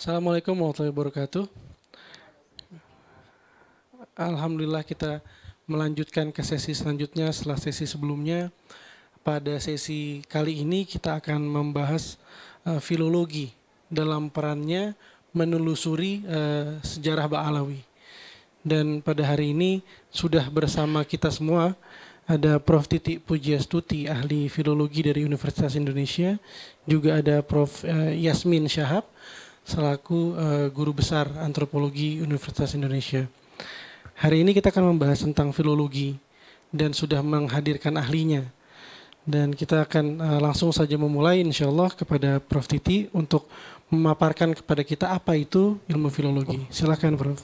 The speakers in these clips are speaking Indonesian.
Assalamualaikum warahmatullahi wabarakatuh. Alhamdulillah kita melanjutkan ke sesi selanjutnya setelah sesi sebelumnya. Pada sesi kali ini kita akan membahas uh, filologi dalam perannya menelusuri uh, sejarah Ba'alawi. Dan pada hari ini sudah bersama kita semua ada Prof. Titik Pujiastuti, ahli filologi dari Universitas Indonesia. Juga ada Prof. Eh, Yasmin Syahab, selaku uh, guru besar antropologi Universitas Indonesia. Hari ini kita akan membahas tentang filologi dan sudah menghadirkan ahlinya. Dan kita akan uh, langsung saja memulai insya Allah kepada Prof. Titi untuk memaparkan kepada kita apa itu ilmu filologi. Silakan Prof.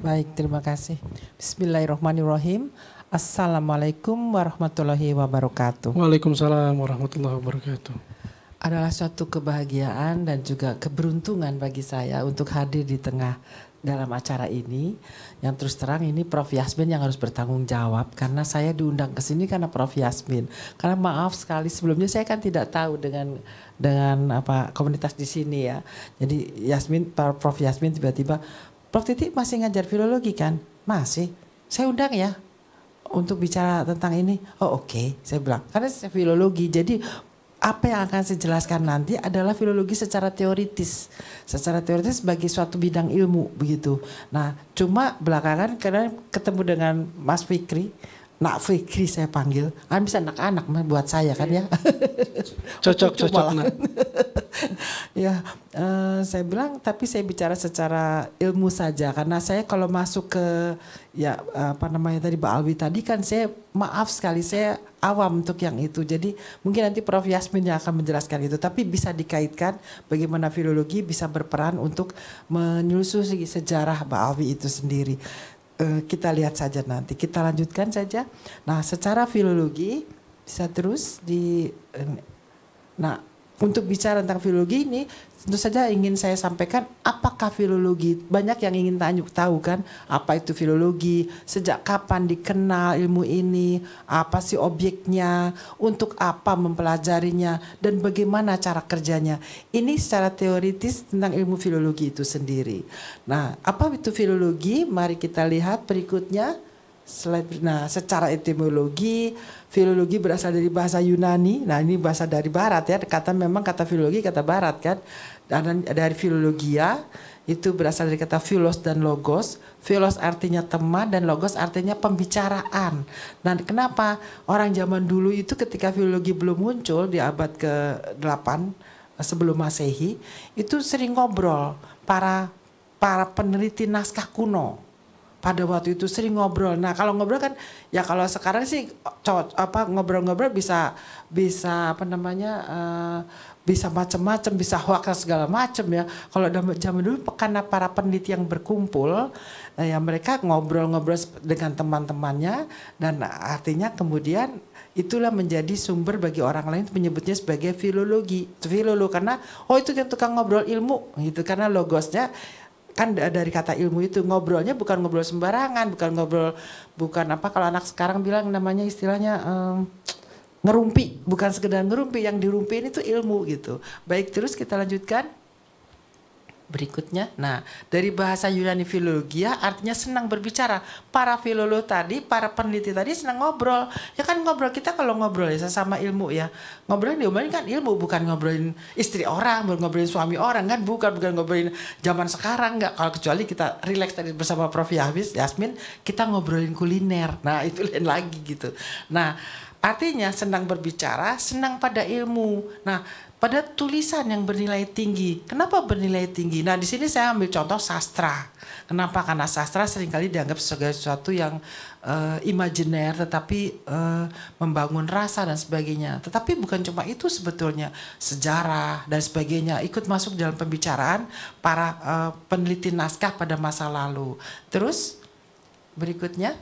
Baik, terima kasih. Bismillahirrahmanirrahim. Assalamualaikum warahmatullahi wabarakatuh. Waalaikumsalam warahmatullahi wabarakatuh adalah suatu kebahagiaan dan juga keberuntungan bagi saya untuk hadir di tengah dalam acara ini. Yang terus terang ini Prof Yasmin yang harus bertanggung jawab karena saya diundang ke sini karena Prof Yasmin. Karena maaf sekali sebelumnya saya kan tidak tahu dengan dengan apa komunitas di sini ya. Jadi Yasmin Prof Yasmin tiba-tiba Prof Titik masih ngajar filologi kan? Masih. Saya undang ya untuk bicara tentang ini. Oh oke, okay. saya bilang. Karena saya filologi, jadi apa yang akan saya jelaskan nanti adalah filologi secara teoritis, secara teoritis bagi suatu bidang ilmu begitu. Nah, cuma belakangan karena ketemu dengan Mas Fikri, Nak Fikri saya panggil, kan bisa anak-anak buat saya kan ya. Iya. Cocok cocok. cocok ya, uh, saya bilang tapi saya bicara secara ilmu saja karena saya kalau masuk ke ya apa namanya tadi Mbak Alwi tadi kan saya maaf sekali saya awam untuk yang itu. Jadi mungkin nanti Prof Yasmin yang akan menjelaskan itu tapi bisa dikaitkan bagaimana filologi bisa berperan untuk menyusuri sejarah Mbak Alwi itu sendiri. Eh, kita lihat saja nanti. Kita lanjutkan saja. Nah, secara filologi bisa terus di eh, nah untuk bicara tentang filologi ini tentu saja ingin saya sampaikan apakah filologi banyak yang ingin tanya tahu kan apa itu filologi sejak kapan dikenal ilmu ini apa sih objeknya untuk apa mempelajarinya dan bagaimana cara kerjanya ini secara teoritis tentang ilmu filologi itu sendiri nah apa itu filologi mari kita lihat berikutnya slide nah secara etimologi Filologi berasal dari bahasa Yunani. Nah, ini bahasa dari barat ya. Kata memang kata filologi kata barat kan. Dan dari filologia itu berasal dari kata philos dan logos. Philos artinya teman dan logos artinya pembicaraan. Nah, kenapa orang zaman dulu itu ketika filologi belum muncul di abad ke-8 sebelum Masehi itu sering ngobrol para para peneliti naskah kuno pada waktu itu sering ngobrol. Nah kalau ngobrol kan ya kalau sekarang sih cowok apa ngobrol-ngobrol bisa bisa apa namanya uh, bisa macam-macam, bisa hoax segala macam ya. Kalau udah zaman dulu karena para peneliti yang berkumpul, nah, ya mereka ngobrol-ngobrol dengan teman-temannya dan artinya kemudian itulah menjadi sumber bagi orang lain menyebutnya sebagai filologi, filolog karena oh itu yang tukang ngobrol ilmu gitu karena logosnya kan dari kata ilmu itu ngobrolnya bukan ngobrol sembarangan, bukan ngobrol bukan apa kalau anak sekarang bilang namanya istilahnya um, ngerumpi, bukan sekedar ngerumpi, yang dirumpi ini tuh ilmu gitu. Baik, terus kita lanjutkan berikutnya. Nah, dari bahasa Yunani filologia artinya senang berbicara. Para filolog tadi, para peneliti tadi senang ngobrol. Ya kan ngobrol kita kalau ngobrol ya sama ilmu ya. Ngobrolin diomelin kan ilmu bukan ngobrolin istri orang, bukan ngobrolin suami orang kan bukan bukan ngobrolin zaman sekarang nggak. Kalau kecuali kita relax tadi bersama Prof Yahwis Yasmin, kita ngobrolin kuliner. Nah, itu lain lagi gitu. Nah, artinya senang berbicara, senang pada ilmu. Nah, pada tulisan yang bernilai tinggi. Kenapa bernilai tinggi? Nah, di sini saya ambil contoh sastra. Kenapa? Karena sastra seringkali dianggap sebagai sesuatu yang uh, imajiner, tetapi uh, membangun rasa dan sebagainya. Tetapi bukan cuma itu sebetulnya sejarah dan sebagainya ikut masuk dalam pembicaraan para uh, peneliti naskah pada masa lalu. Terus berikutnya,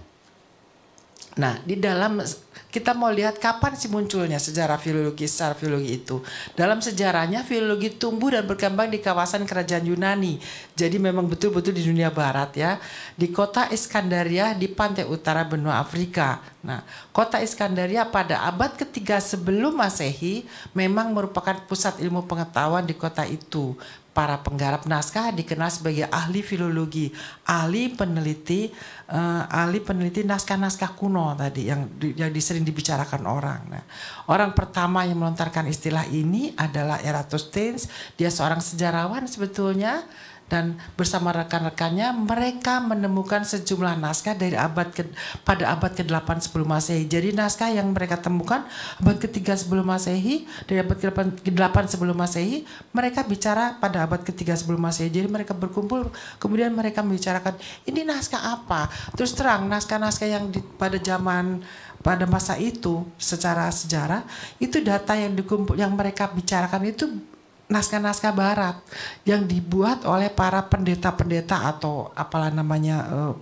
nah di dalam kita mau lihat kapan sih munculnya sejarah filologi secara filologi itu. Dalam sejarahnya filologi tumbuh dan berkembang di kawasan kerajaan Yunani. Jadi memang betul-betul di dunia barat ya. Di kota Iskandaria di pantai utara benua Afrika. Nah, kota Iskandaria pada abad ketiga sebelum Masehi memang merupakan pusat ilmu pengetahuan di kota itu para penggarap naskah dikenal sebagai ahli filologi, ahli peneliti, uh, ahli peneliti naskah-naskah kuno tadi yang yang sering dibicarakan orang. Nah, orang pertama yang melontarkan istilah ini adalah Eratosthenes. Dia seorang sejarawan sebetulnya dan bersama rekan-rekannya mereka menemukan sejumlah naskah dari abad ke, pada abad ke-8 sebelum Masehi. Jadi naskah yang mereka temukan abad ke-3 sebelum Masehi, dari abad ke-8 sebelum Masehi, mereka bicara pada abad ke-3 sebelum Masehi. Jadi mereka berkumpul kemudian mereka membicarakan ini naskah apa? Terus terang naskah-naskah yang di, pada zaman pada masa itu secara sejarah itu data yang dikumpul yang mereka bicarakan itu naskah-naskah barat yang dibuat oleh para pendeta-pendeta atau apalah namanya uh,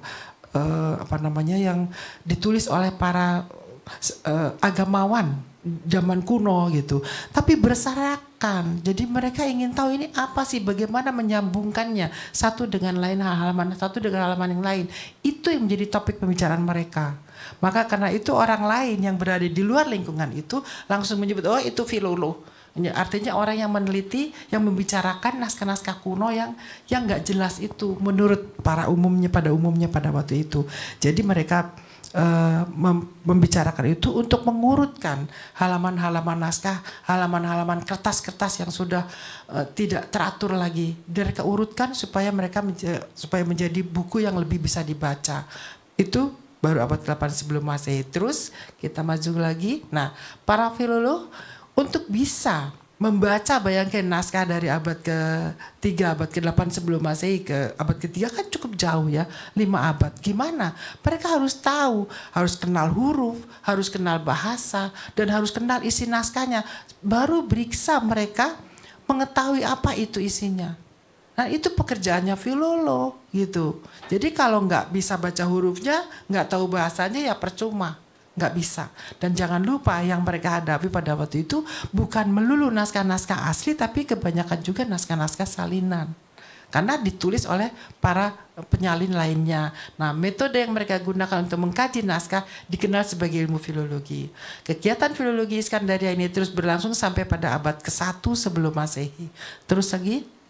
uh, apa namanya yang ditulis oleh para uh, agamawan zaman kuno gitu, tapi berserakan. Jadi mereka ingin tahu ini apa sih, bagaimana menyambungkannya satu dengan lain halaman satu dengan halaman yang lain. Itu yang menjadi topik pembicaraan mereka. Maka karena itu orang lain yang berada di luar lingkungan itu langsung menyebut oh itu filoloh. Artinya orang yang meneliti, yang membicarakan naskah-naskah kuno yang yang nggak jelas itu menurut para umumnya pada umumnya pada waktu itu. Jadi mereka uh, membicarakan itu untuk mengurutkan halaman-halaman naskah, halaman-halaman kertas-kertas yang sudah uh, tidak teratur lagi. Mereka urutkan supaya mereka menja supaya menjadi buku yang lebih bisa dibaca. Itu baru abad 8 sebelum Masehi. Terus kita maju lagi. Nah, para filolog untuk bisa membaca bayangkan naskah dari abad ke-3, abad ke-8 sebelum Masehi ke abad ke-3 kan cukup jauh ya, 5 abad. Gimana? Mereka harus tahu, harus kenal huruf, harus kenal bahasa dan harus kenal isi naskahnya. Baru beriksa mereka mengetahui apa itu isinya. Nah itu pekerjaannya filolog gitu. Jadi kalau nggak bisa baca hurufnya, nggak tahu bahasanya ya percuma nggak bisa. Dan jangan lupa yang mereka hadapi pada waktu itu bukan melulu naskah-naskah asli, tapi kebanyakan juga naskah-naskah salinan. Karena ditulis oleh para eh, penyalin lainnya. Nah, metode yang mereka gunakan untuk mengkaji naskah dikenal sebagai ilmu filologi. Kegiatan filologi Iskandaria ini terus berlangsung sampai pada abad ke-1 sebelum Masehi. Terus lagi,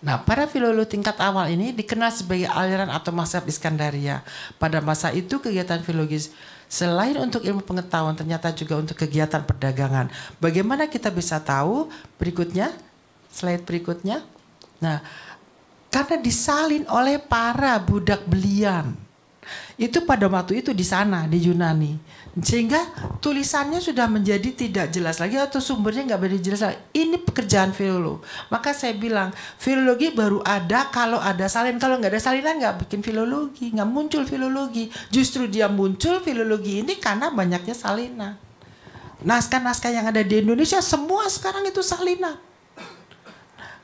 Nah, para filolog tingkat awal ini dikenal sebagai aliran atau masyarakat Iskandaria. Pada masa itu kegiatan filologis Selain untuk ilmu pengetahuan, ternyata juga untuk kegiatan perdagangan. Bagaimana kita bisa tahu? Berikutnya, slide berikutnya. Nah, karena disalin oleh para budak belian. Itu pada waktu itu di sana, di Yunani sehingga tulisannya sudah menjadi tidak jelas lagi atau sumbernya nggak menjadi jelas lagi. Ini pekerjaan filolog. Maka saya bilang filologi baru ada kalau ada salin. Kalau nggak ada salinan nggak bikin filologi, nggak muncul filologi. Justru dia muncul filologi ini karena banyaknya salinan. Naskah-naskah yang ada di Indonesia semua sekarang itu salinan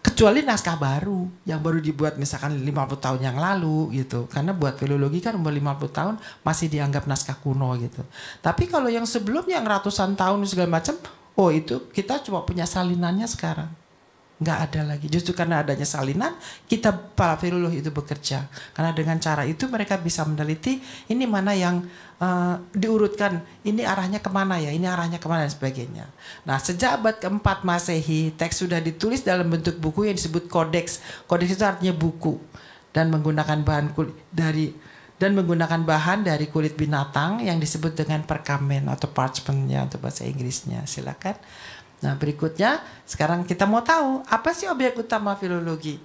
kecuali naskah baru yang baru dibuat misalkan 50 tahun yang lalu gitu karena buat filologi kan umur 50 tahun masih dianggap naskah kuno gitu tapi kalau yang sebelumnya yang ratusan tahun segala macam oh itu kita cuma punya salinannya sekarang nggak ada lagi. Justru karena adanya salinan, kita para firuluh itu bekerja. Karena dengan cara itu mereka bisa meneliti ini mana yang uh, diurutkan, ini arahnya kemana ya, ini arahnya kemana dan sebagainya. Nah, sejak abad keempat masehi, teks sudah ditulis dalam bentuk buku yang disebut kodeks. Kodeks itu artinya buku dan menggunakan bahan kulit dari dan menggunakan bahan dari kulit binatang yang disebut dengan perkamen atau parchment ya atau bahasa Inggrisnya. Silakan. Nah berikutnya sekarang kita mau tahu apa sih objek utama filologi.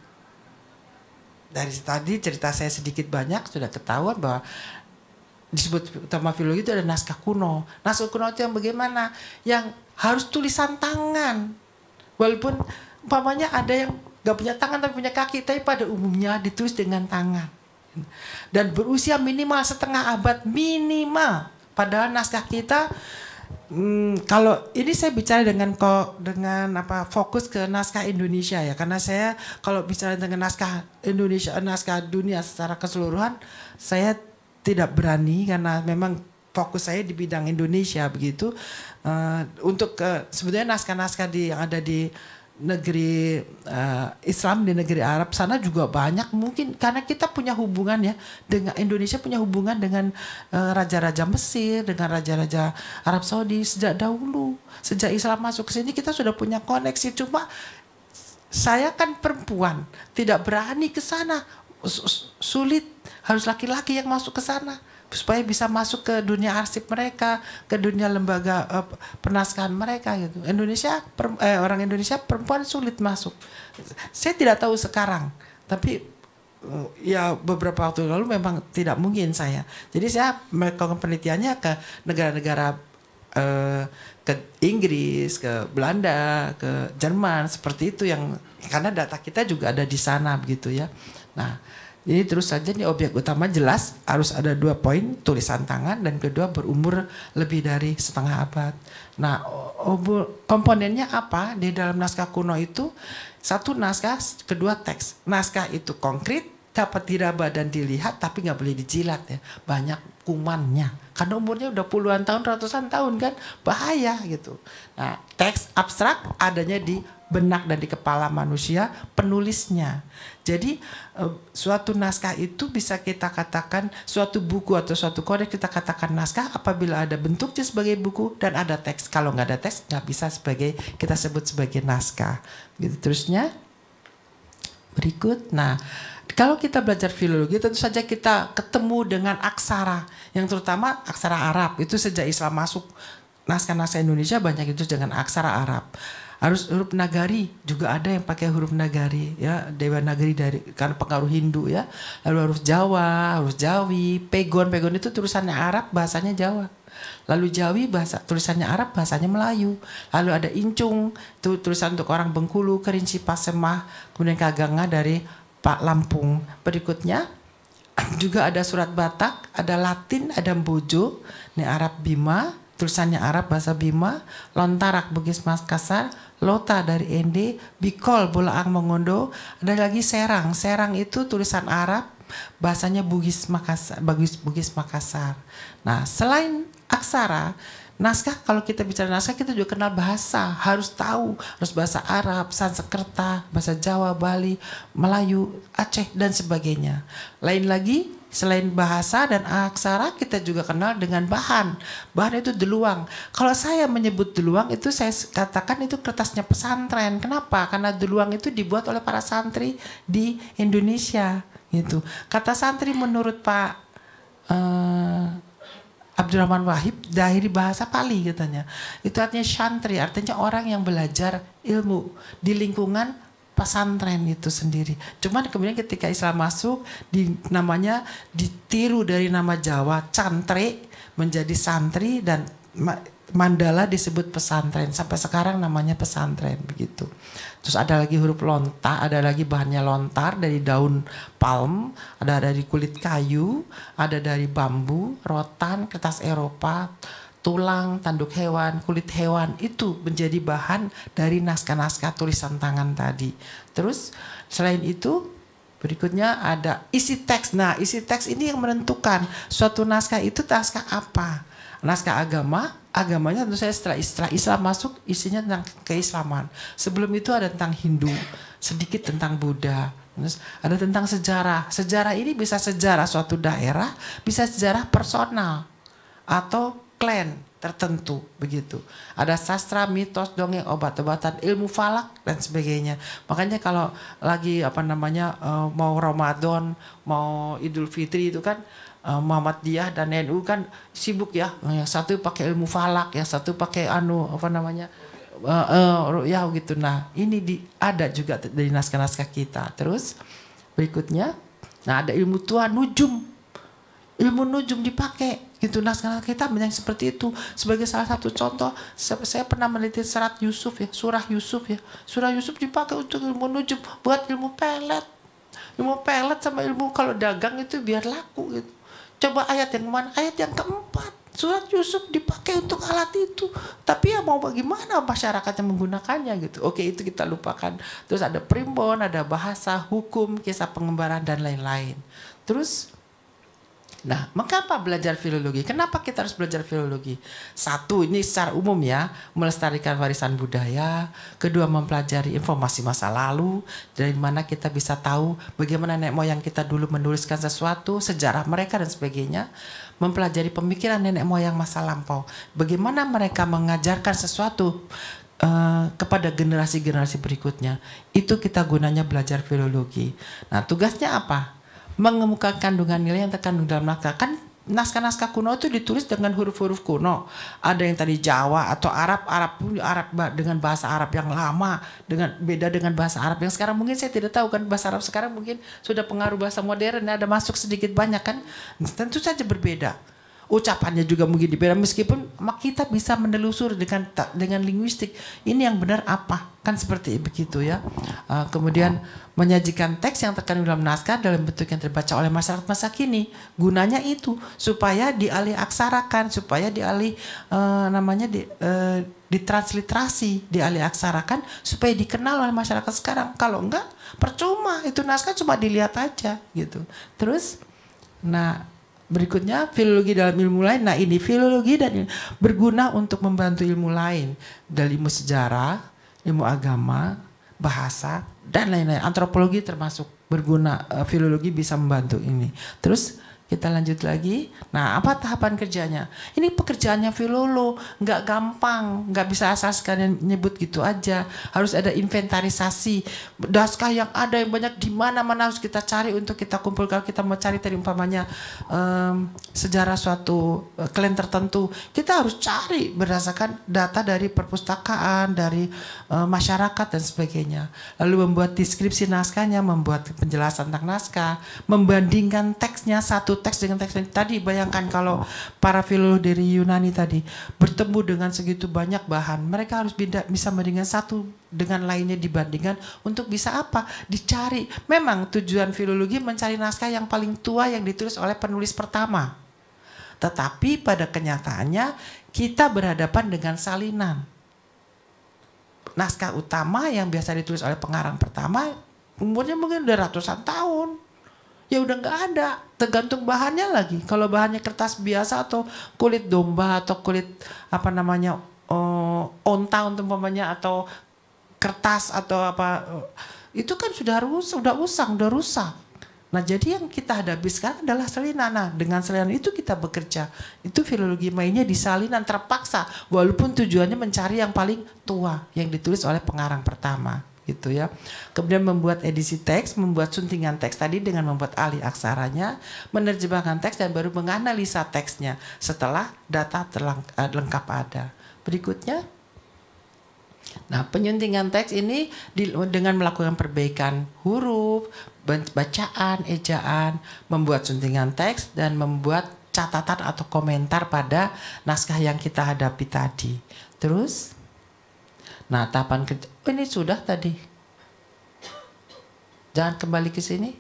Dari tadi cerita saya sedikit banyak sudah ketahuan bahwa disebut utama filologi itu ada naskah kuno. Naskah kuno itu yang bagaimana? Yang harus tulisan tangan. Walaupun umpamanya ada yang gak punya tangan tapi punya kaki, tapi pada umumnya ditulis dengan tangan. Dan berusia minimal setengah abad minimal. Padahal naskah kita Hmm, kalau ini saya bicara dengan kok dengan apa fokus ke naskah Indonesia ya karena saya kalau bicara dengan naskah Indonesia eh, naskah dunia secara keseluruhan saya tidak berani karena memang fokus saya di bidang Indonesia begitu uh, untuk uh, sebetulnya naskah-naskah di yang ada di negeri uh, Islam di negeri Arab sana juga banyak mungkin karena kita punya hubungan ya dengan Indonesia punya hubungan dengan eh, raja-raja uh, Mesir dengan raja-raja Arab Saudi sejak dahulu sejak Islam masuk ke sini kita sudah punya koneksi cuma saya kan perempuan tidak berani ke sana sulit harus laki-laki yang masuk ke sana supaya bisa masuk ke dunia arsip mereka, ke dunia lembaga uh, eh, penaskahan mereka gitu. Indonesia per, eh, orang Indonesia perempuan sulit masuk. Saya tidak tahu sekarang, tapi uh, ya beberapa waktu lalu memang tidak mungkin saya. Jadi saya melakukan penelitiannya ke negara-negara eh, ke Inggris, ke Belanda, ke Jerman seperti itu yang karena data kita juga ada di sana begitu ya. Nah, jadi terus saja nih objek utama jelas harus ada dua poin tulisan tangan dan kedua berumur lebih dari setengah abad. Nah komponennya apa di dalam naskah kuno itu? Satu naskah, kedua teks. Naskah itu konkret, dapat diraba dan dilihat tapi nggak boleh dijilat ya banyak kumannya karena umurnya udah puluhan tahun ratusan tahun kan bahaya gitu nah teks abstrak adanya di benak dan di kepala manusia penulisnya jadi eh, suatu naskah itu bisa kita katakan suatu buku atau suatu kode kita katakan naskah apabila ada bentuknya sebagai buku dan ada teks. Kalau nggak ada teks nggak bisa sebagai kita sebut sebagai naskah. Gitu terusnya berikut. Nah kalau kita belajar filologi tentu saja kita ketemu dengan aksara yang terutama aksara Arab itu sejak Islam masuk naskah-naskah Indonesia banyak itu dengan aksara Arab harus huruf nagari juga ada yang pakai huruf nagari ya dewa nagari dari karena pengaruh Hindu ya lalu huruf Jawa huruf Jawi pegon pegon itu tulisannya Arab bahasanya Jawa lalu Jawi bahasa tulisannya Arab bahasanya Melayu lalu ada incung itu tulisan untuk orang Bengkulu kerinci pasemah kemudian kaganga dari Pak Lampung berikutnya juga ada surat Batak ada Latin ada Bojo ini Arab Bima tulisannya Arab bahasa Bima lontarak Bugis Makassar Lota dari ND, Bikol Bolaang Mongondo, ada lagi Serang. Serang itu tulisan Arab, bahasanya Bugis Makassar, Bugis, Bugis Makassar. Nah, selain aksara, naskah kalau kita bicara naskah kita juga kenal bahasa, harus tahu, harus bahasa Arab, Sanskerta, bahasa Jawa, Bali, Melayu, Aceh dan sebagainya. Lain lagi Selain bahasa dan aksara kita juga kenal dengan bahan. Bahan itu deluang. Kalau saya menyebut deluang itu saya katakan itu kertasnya pesantren. Kenapa? Karena deluang itu dibuat oleh para santri di Indonesia gitu. Kata santri menurut Pak uh, Abdurrahman Wahib dari bahasa Pali katanya. Itu artinya santri, artinya orang yang belajar ilmu di lingkungan pesantren itu sendiri. Cuman kemudian ketika Islam masuk di namanya ditiru dari nama Jawa cantre menjadi santri dan mandala disebut pesantren sampai sekarang namanya pesantren begitu. Terus ada lagi huruf lontar, ada lagi bahannya lontar dari daun palm, ada dari kulit kayu, ada dari bambu, rotan, kertas Eropa, tulang, tanduk hewan, kulit hewan itu menjadi bahan dari naskah-naskah tulisan tangan tadi. Terus selain itu berikutnya ada isi teks. Nah, isi teks ini yang menentukan suatu naskah itu naskah apa. Naskah agama, agamanya tentu saya setelah, setelah Islam masuk isinya tentang keislaman. Sebelum itu ada tentang Hindu, sedikit tentang Buddha, Terus ada tentang sejarah. Sejarah ini bisa sejarah suatu daerah, bisa sejarah personal atau klan tertentu begitu. Ada sastra, mitos, dongeng, obat-obatan, ilmu falak dan sebagainya. Makanya kalau lagi apa namanya eh, mau Ramadan, mau Idul Fitri itu kan eh, Muhammad Muhammadiyah dan NU kan sibuk ya. Yang satu pakai ilmu falak, yang satu pakai anu apa namanya uh, gitu. Nah, ini di, ada juga dari naskah-naskah kita. Terus berikutnya, nah ada ilmu tua nujum. Ilmu nujum dipakai Gitu. Nah sekarang kita banyak seperti itu. Sebagai salah satu contoh, saya pernah meneliti serat Yusuf ya, surah Yusuf ya. Surah Yusuf dipakai untuk ilmu nujum, buat ilmu pelet. Ilmu pelet sama ilmu kalau dagang itu biar laku gitu. Coba ayat yang mana? Ayat yang keempat. Surat Yusuf dipakai untuk alat itu. Tapi ya mau bagaimana masyarakatnya menggunakannya gitu. Oke itu kita lupakan. Terus ada primbon, ada bahasa, hukum, kisah pengembaraan, dan lain-lain. Terus Nah, mengapa belajar filologi? Kenapa kita harus belajar filologi? Satu, ini secara umum ya, melestarikan warisan budaya. Kedua, mempelajari informasi masa lalu, dari mana kita bisa tahu bagaimana nenek moyang kita dulu menuliskan sesuatu, sejarah mereka dan sebagainya. Mempelajari pemikiran nenek moyang masa lampau, bagaimana mereka mengajarkan sesuatu Uh, kepada generasi-generasi berikutnya itu kita gunanya belajar filologi. Nah tugasnya apa? mengemukakan kandungan nilai yang terkandung dalam naskah. Kan naskah-naskah kuno itu ditulis dengan huruf-huruf kuno. Ada yang tadi Jawa atau Arab, Arab pun Arab dengan bahasa Arab yang lama, dengan beda dengan bahasa Arab yang sekarang mungkin saya tidak tahu kan bahasa Arab sekarang mungkin sudah pengaruh bahasa modern ada masuk sedikit banyak kan. Tentu saja berbeda ucapannya juga mungkin dibeda meskipun kita bisa menelusur dengan dengan linguistik ini yang benar apa kan seperti begitu ya uh, kemudian menyajikan teks yang terkandung dalam naskah dalam bentuk yang terbaca oleh masyarakat masa kini gunanya itu supaya dialih aksarakan supaya dialih uh, namanya di, uh, ditransliterasi dialih aksarakan supaya dikenal oleh masyarakat sekarang kalau enggak percuma itu naskah cuma dilihat aja gitu terus nah Berikutnya filologi dalam ilmu lain. Nah ini filologi dan ilmu, berguna untuk membantu ilmu lain dari ilmu sejarah, ilmu agama, bahasa dan lain-lain. Antropologi termasuk berguna uh, filologi bisa membantu ini. Terus kita lanjut lagi. Nah, apa tahapan kerjanya? Ini pekerjaannya Filolo, nggak gampang, nggak bisa asal sekalian nyebut gitu aja. Harus ada inventarisasi naskah yang ada yang banyak di mana-mana harus kita cari untuk kita kumpulkan. kita mau cari tadi umpamanya um, sejarah suatu uh, e, klan tertentu. Kita harus cari berdasarkan data dari perpustakaan, dari uh, masyarakat dan sebagainya. Lalu membuat deskripsi naskahnya, membuat penjelasan tentang naskah, membandingkan teksnya satu teks dengan teks lain. Tadi bayangkan kalau para filolog dari Yunani tadi bertemu dengan segitu banyak bahan, mereka harus bisa mendingan satu dengan lainnya dibandingkan untuk bisa apa? Dicari. Memang tujuan filologi mencari naskah yang paling tua yang ditulis oleh penulis pertama. Tetapi pada kenyataannya kita berhadapan dengan salinan. Naskah utama yang biasa ditulis oleh pengarang pertama umurnya mungkin udah ratusan tahun ya udah nggak ada tergantung bahannya lagi kalau bahannya kertas biasa atau kulit domba atau kulit apa namanya uh, onta untuk umpamanya atau kertas atau apa eh, itu kan sudah rusak sudah usang sudah rusak nah jadi yang kita hadapi sekarang adalah salinan nah dengan selinan itu kita bekerja itu filologi mainnya di salinan terpaksa walaupun tujuannya mencari yang paling tua yang ditulis oleh pengarang pertama gitu ya. Kemudian membuat edisi teks, membuat suntingan teks tadi dengan membuat alih aksaranya, menerjemahkan teks dan baru menganalisa teksnya setelah data terlengkap eh, lengkap ada. Berikutnya Nah, penyuntingan teks ini di, dengan melakukan perbaikan huruf, bacaan, ejaan, membuat suntingan teks dan membuat catatan atau komentar pada naskah yang kita hadapi tadi. Terus, nah tahapan ini sudah tadi. Jangan kembali ke sini.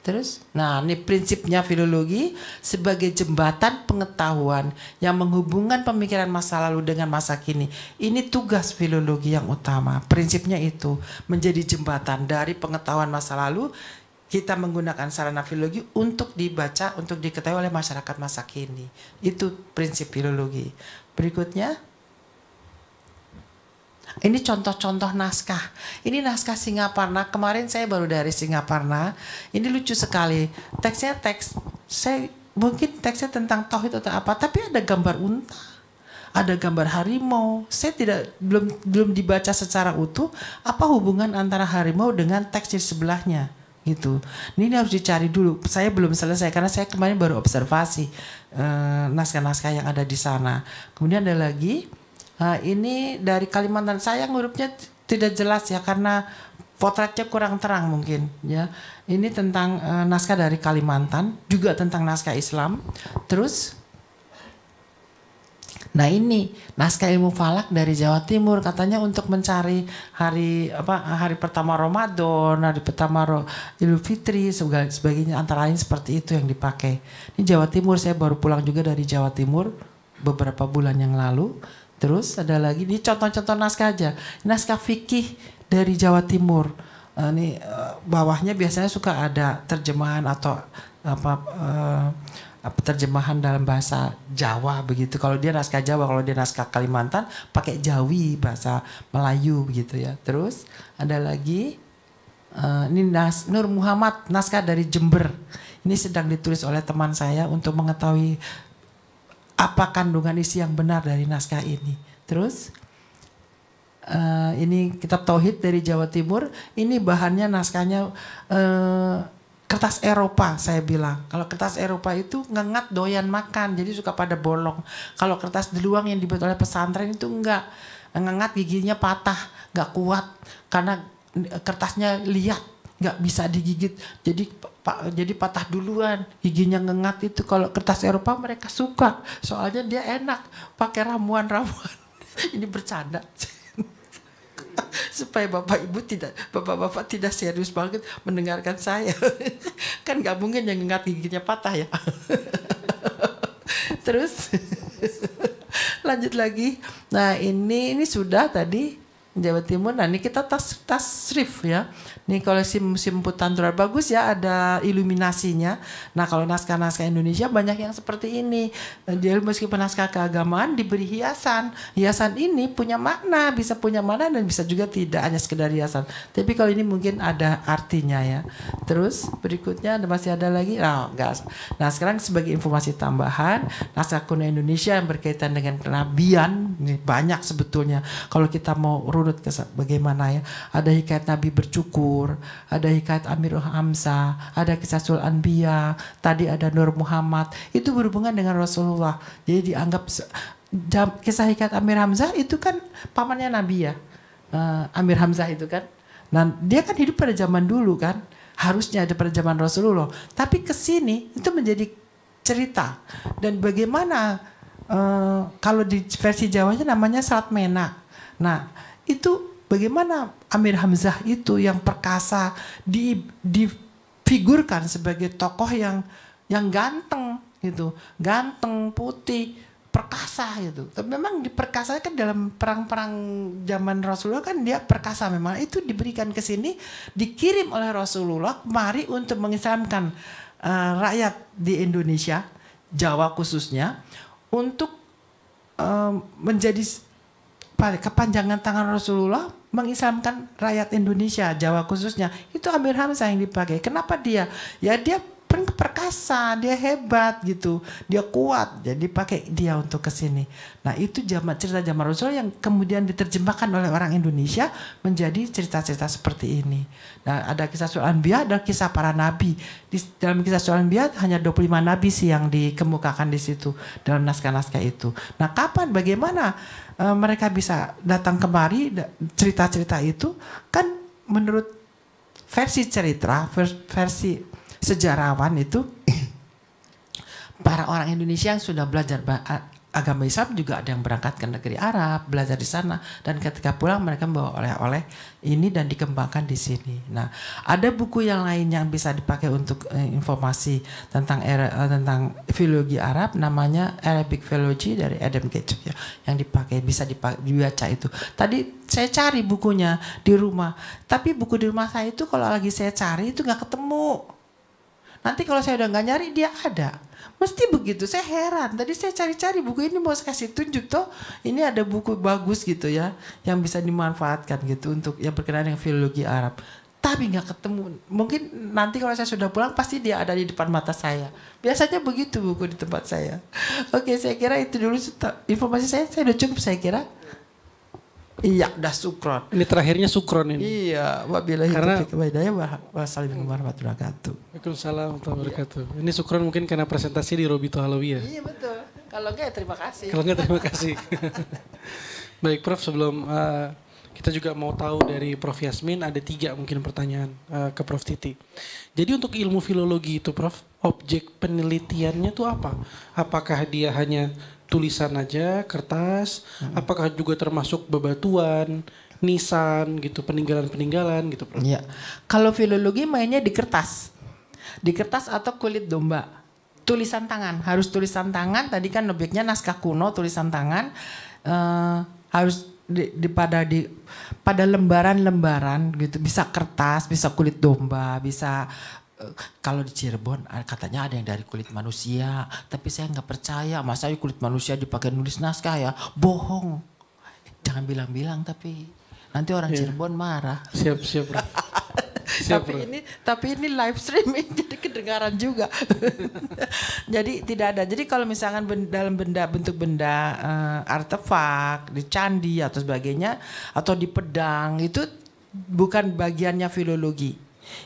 Terus, nah ini prinsipnya filologi sebagai jembatan pengetahuan yang menghubungkan pemikiran masa lalu dengan masa kini. Ini tugas filologi yang utama. Prinsipnya itu menjadi jembatan dari pengetahuan masa lalu kita menggunakan sarana filologi untuk dibaca, untuk diketahui oleh masyarakat masa kini. Itu prinsip filologi. Berikutnya, ini contoh-contoh naskah. Ini naskah Singaparna. Kemarin saya baru dari Singaparna. Ini lucu sekali. Teksnya teks saya mungkin teksnya tentang tauhid atau apa, tapi ada gambar unta. Ada gambar harimau. Saya tidak belum belum dibaca secara utuh apa hubungan antara harimau dengan teks di sebelahnya gitu. Ini harus dicari dulu. Saya belum selesai karena saya kemarin baru observasi eh, naskah-naskah eh, naskah -naskah yang ada di sana. Kemudian ada lagi Uh, ini dari Kalimantan saya hurufnya tidak jelas ya karena potretnya kurang terang mungkin ya. Ini tentang uh, naskah dari Kalimantan, juga tentang naskah Islam. Terus Nah ini naskah ilmu falak dari Jawa Timur katanya untuk mencari hari apa hari pertama Ramadan, hari pertama Idul Fitri sebagainya antara lain seperti itu yang dipakai. Ini Jawa Timur saya baru pulang juga dari Jawa Timur beberapa bulan yang lalu. Terus ada lagi ini contoh-contoh naskah aja. Naskah fikih dari Jawa Timur. Uh, ini uh, bawahnya biasanya suka ada terjemahan atau apa uh, terjemahan dalam bahasa Jawa begitu. Kalau dia naskah Jawa, kalau dia naskah Kalimantan pakai Jawi bahasa Melayu begitu ya. Terus ada lagi uh, ini Nas, Nur Muhammad naskah dari Jember. Ini sedang ditulis oleh teman saya untuk mengetahui apa kandungan isi yang benar dari naskah ini. Terus uh, ini kitab Tauhid dari Jawa Timur, ini bahannya naskahnya uh, kertas Eropa saya bilang. Kalau kertas Eropa itu ngengat doyan makan, jadi suka pada bolong. Kalau kertas deluang yang dibuat oleh pesantren itu enggak ngengat giginya patah, enggak kuat karena eh, kertasnya liat nggak bisa digigit jadi pak jadi patah duluan giginya ngengat itu kalau kertas Eropa mereka suka soalnya dia enak pakai ramuan-ramuan ini bercanda supaya bapak ibu tidak bapak-bapak tidak serius banget mendengarkan saya kan nggak mungkin yang ngengat giginya patah ya terus lanjut lagi nah ini ini sudah tadi Jawa Timur. Nah ini kita tas tas rif ya. Nih kalau putan Putantura bagus ya ada iluminasinya. Nah kalau naskah-naskah Indonesia banyak yang seperti ini. Jadi nah, meskipun naskah keagamaan diberi hiasan. Hiasan ini punya makna, bisa punya makna dan bisa juga tidak hanya sekedar hiasan. Tapi kalau ini mungkin ada artinya ya. Terus berikutnya ada masih ada lagi. Nah, enggak. Nah sekarang sebagai informasi tambahan, naskah kuno Indonesia yang berkaitan dengan kenabian ini banyak sebetulnya. Kalau kita mau runut ke bagaimana ya, ada hikayat Nabi bercukur ada Hikayat Amirul Hamzah, ada kisah Sul Anbiya, tadi ada Nur Muhammad. Itu berhubungan dengan Rasulullah. Jadi dianggap kisah Hikayat Amir Hamzah itu kan pamannya Nabi ya. Uh, Amir Hamzah itu kan. Nah, dia kan hidup pada zaman dulu kan. Harusnya ada pada zaman Rasulullah. Tapi ke sini itu menjadi cerita. Dan bagaimana uh, kalau di versi Jawanya namanya Salat Mena. Nah, itu Bagaimana Amir Hamzah itu yang perkasa di, difigurkan sebagai tokoh yang yang ganteng gitu, ganteng, putih, perkasa gitu. Tapi memang diperkasa kan dalam perang-perang zaman Rasulullah kan dia perkasa memang itu diberikan ke sini dikirim oleh Rasulullah mari untuk mengislamkan uh, eh, rakyat di Indonesia, Jawa khususnya untuk uh, menjadi kepanjangan tangan Rasulullah mengislamkan rakyat Indonesia, Jawa khususnya. Itu Amir Hamzah yang dipakai. Kenapa dia? Ya dia kan perkasa, dia hebat gitu, dia kuat. Jadi pakai dia untuk ke sini. Nah, itu zaman cerita zaman rasul yang kemudian diterjemahkan oleh orang Indonesia menjadi cerita-cerita seperti ini. Nah, ada kisah Sul Anbiya, ada kisah para nabi. Di dalam kisah Sul Anbiya hanya 25 nabi sih yang dikemukakan di situ dalam naskah-naskah itu. Nah, kapan bagaimana e, mereka bisa datang kemari cerita-cerita itu kan menurut versi cerita versi sejarawan itu para orang Indonesia yang sudah belajar agama Islam juga ada yang berangkat ke negeri Arab, belajar di sana dan ketika pulang mereka membawa oleh-oleh ini dan dikembangkan di sini. Nah, ada buku yang lain yang bisa dipakai untuk eh, informasi tentang era, eh, tentang filologi Arab namanya Arabic Philology dari Adam Gage ya, yang dipakai bisa dipakai, dibaca itu. Tadi saya cari bukunya di rumah, tapi buku di rumah saya itu kalau lagi saya cari itu nggak ketemu Nanti kalau saya udah nggak nyari dia ada. Mesti begitu. Saya heran. Tadi saya cari-cari buku ini mau saya kasih tunjuk tuh. Ini ada buku bagus gitu ya yang bisa dimanfaatkan gitu untuk yang berkenaan dengan filologi Arab. Tapi nggak ketemu. Mungkin nanti kalau saya sudah pulang pasti dia ada di depan mata saya. Biasanya begitu buku di tempat saya. Oke, saya kira itu dulu informasi saya. Saya udah cukup saya kira. Iya, dah sukron. Ini terakhirnya sukron ini. Iya, wabillahi karena hidayah wassalamualaikum warahmatullahi wabarakatuh. Waalaikumsalam warahmatullahi wabarakatuh. Ini sukron mungkin karena presentasi di Robito Halawi ya. Iya betul. Kalau enggak ya terima kasih. Kalau enggak terima kasih. Baik Prof, sebelum uh, kita juga mau tahu dari Prof Yasmin ada tiga mungkin pertanyaan uh, ke Prof Titi. Jadi untuk ilmu filologi itu Prof, objek penelitiannya itu apa? Apakah dia hanya tulisan aja, kertas, hmm. apakah juga termasuk bebatuan, nisan gitu, peninggalan-peninggalan gitu, Prof? Iya. Kalau filologi mainnya di kertas. Di kertas atau kulit domba. Tulisan tangan, harus tulisan tangan. Tadi kan objeknya naskah kuno, tulisan tangan. Uh, harus di, di pada di pada lembaran-lembaran gitu bisa kertas bisa kulit domba bisa kalau di Cirebon ah, katanya ada yang dari kulit manusia, tapi saya nggak percaya. Masa ya kulit manusia dipakai nulis naskah ya? Bohong. Jangan bilang-bilang tapi nanti orang yeah. Cirebon marah. Siap, siap. Bro. siap tapi ini tapi ini live streaming jadi kedengaran juga. jadi tidak ada. Jadi kalau misalkan benda, dalam benda bentuk benda uh, artefak di candi atau sebagainya atau di pedang itu bukan bagiannya filologi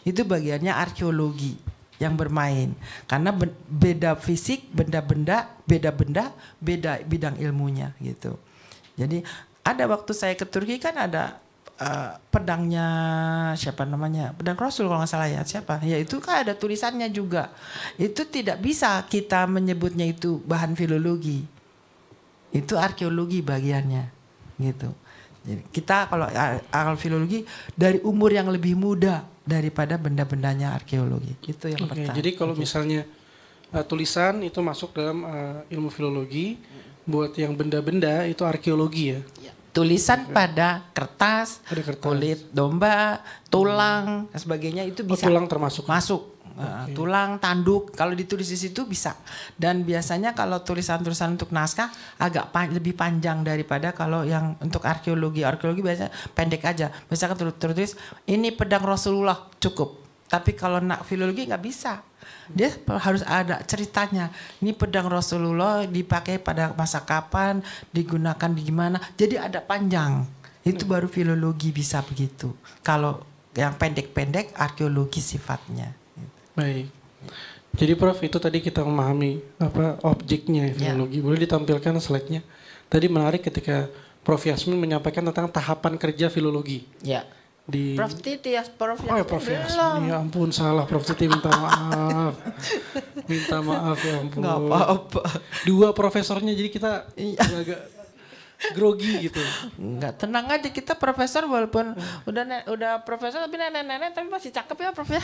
itu bagiannya arkeologi yang bermain karena beda fisik benda-benda beda benda beda bidang ilmunya gitu jadi ada waktu saya ke Turki kan ada uh, pedangnya siapa namanya pedang Rasul kalau nggak salah ya siapa ya itu kan ada tulisannya juga itu tidak bisa kita menyebutnya itu bahan filologi itu arkeologi bagiannya gitu jadi kita kalau eh, eh, filologi dari umur yang lebih muda daripada benda-bendanya arkeologi. Itu yang okay, pertama. Jadi kalau misalnya uh, tulisan itu masuk dalam uh, ilmu filologi, buat yang benda-benda itu arkeologi ya. Iya. Tulisan okay. pada kertas, pada kertas, kulit domba, tulang, hmm. dan sebagainya itu oh, bisa. Oh, tulang termasuk. Masuk Nah, okay. tulang, tanduk. Kalau ditulis di situ bisa. Dan biasanya kalau tulisan-tulisan untuk naskah agak pan lebih panjang daripada kalau yang untuk arkeologi. Arkeologi biasanya pendek aja. Misalkan tertulis ini pedang Rasulullah cukup. Tapi kalau nak filologi nggak bisa. Dia harus ada ceritanya. Ini pedang Rasulullah dipakai pada masa kapan, digunakan di gimana. Jadi ada panjang. Itu baru filologi bisa begitu. Kalau yang pendek-pendek arkeologi sifatnya. Baik. Jadi Prof itu tadi kita memahami apa objeknya ya, ya. teknologi. Ya. Boleh ditampilkan slide-nya. Tadi menarik ketika Prof Yasmin menyampaikan tentang tahapan kerja filologi. Ya. Di Prof Titi oh, ya, Prof Yasmin. Oh ya Prof Yasmin. Ya ampun salah Prof Titi minta maaf. minta maaf ya ampun. Gak apa-apa. Dua profesornya jadi kita iya. agak grogi gitu. Enggak, tenang aja kita profesor walaupun hmm. udah udah profesor tapi nenek-nenek tapi masih cakep ya Prof ya.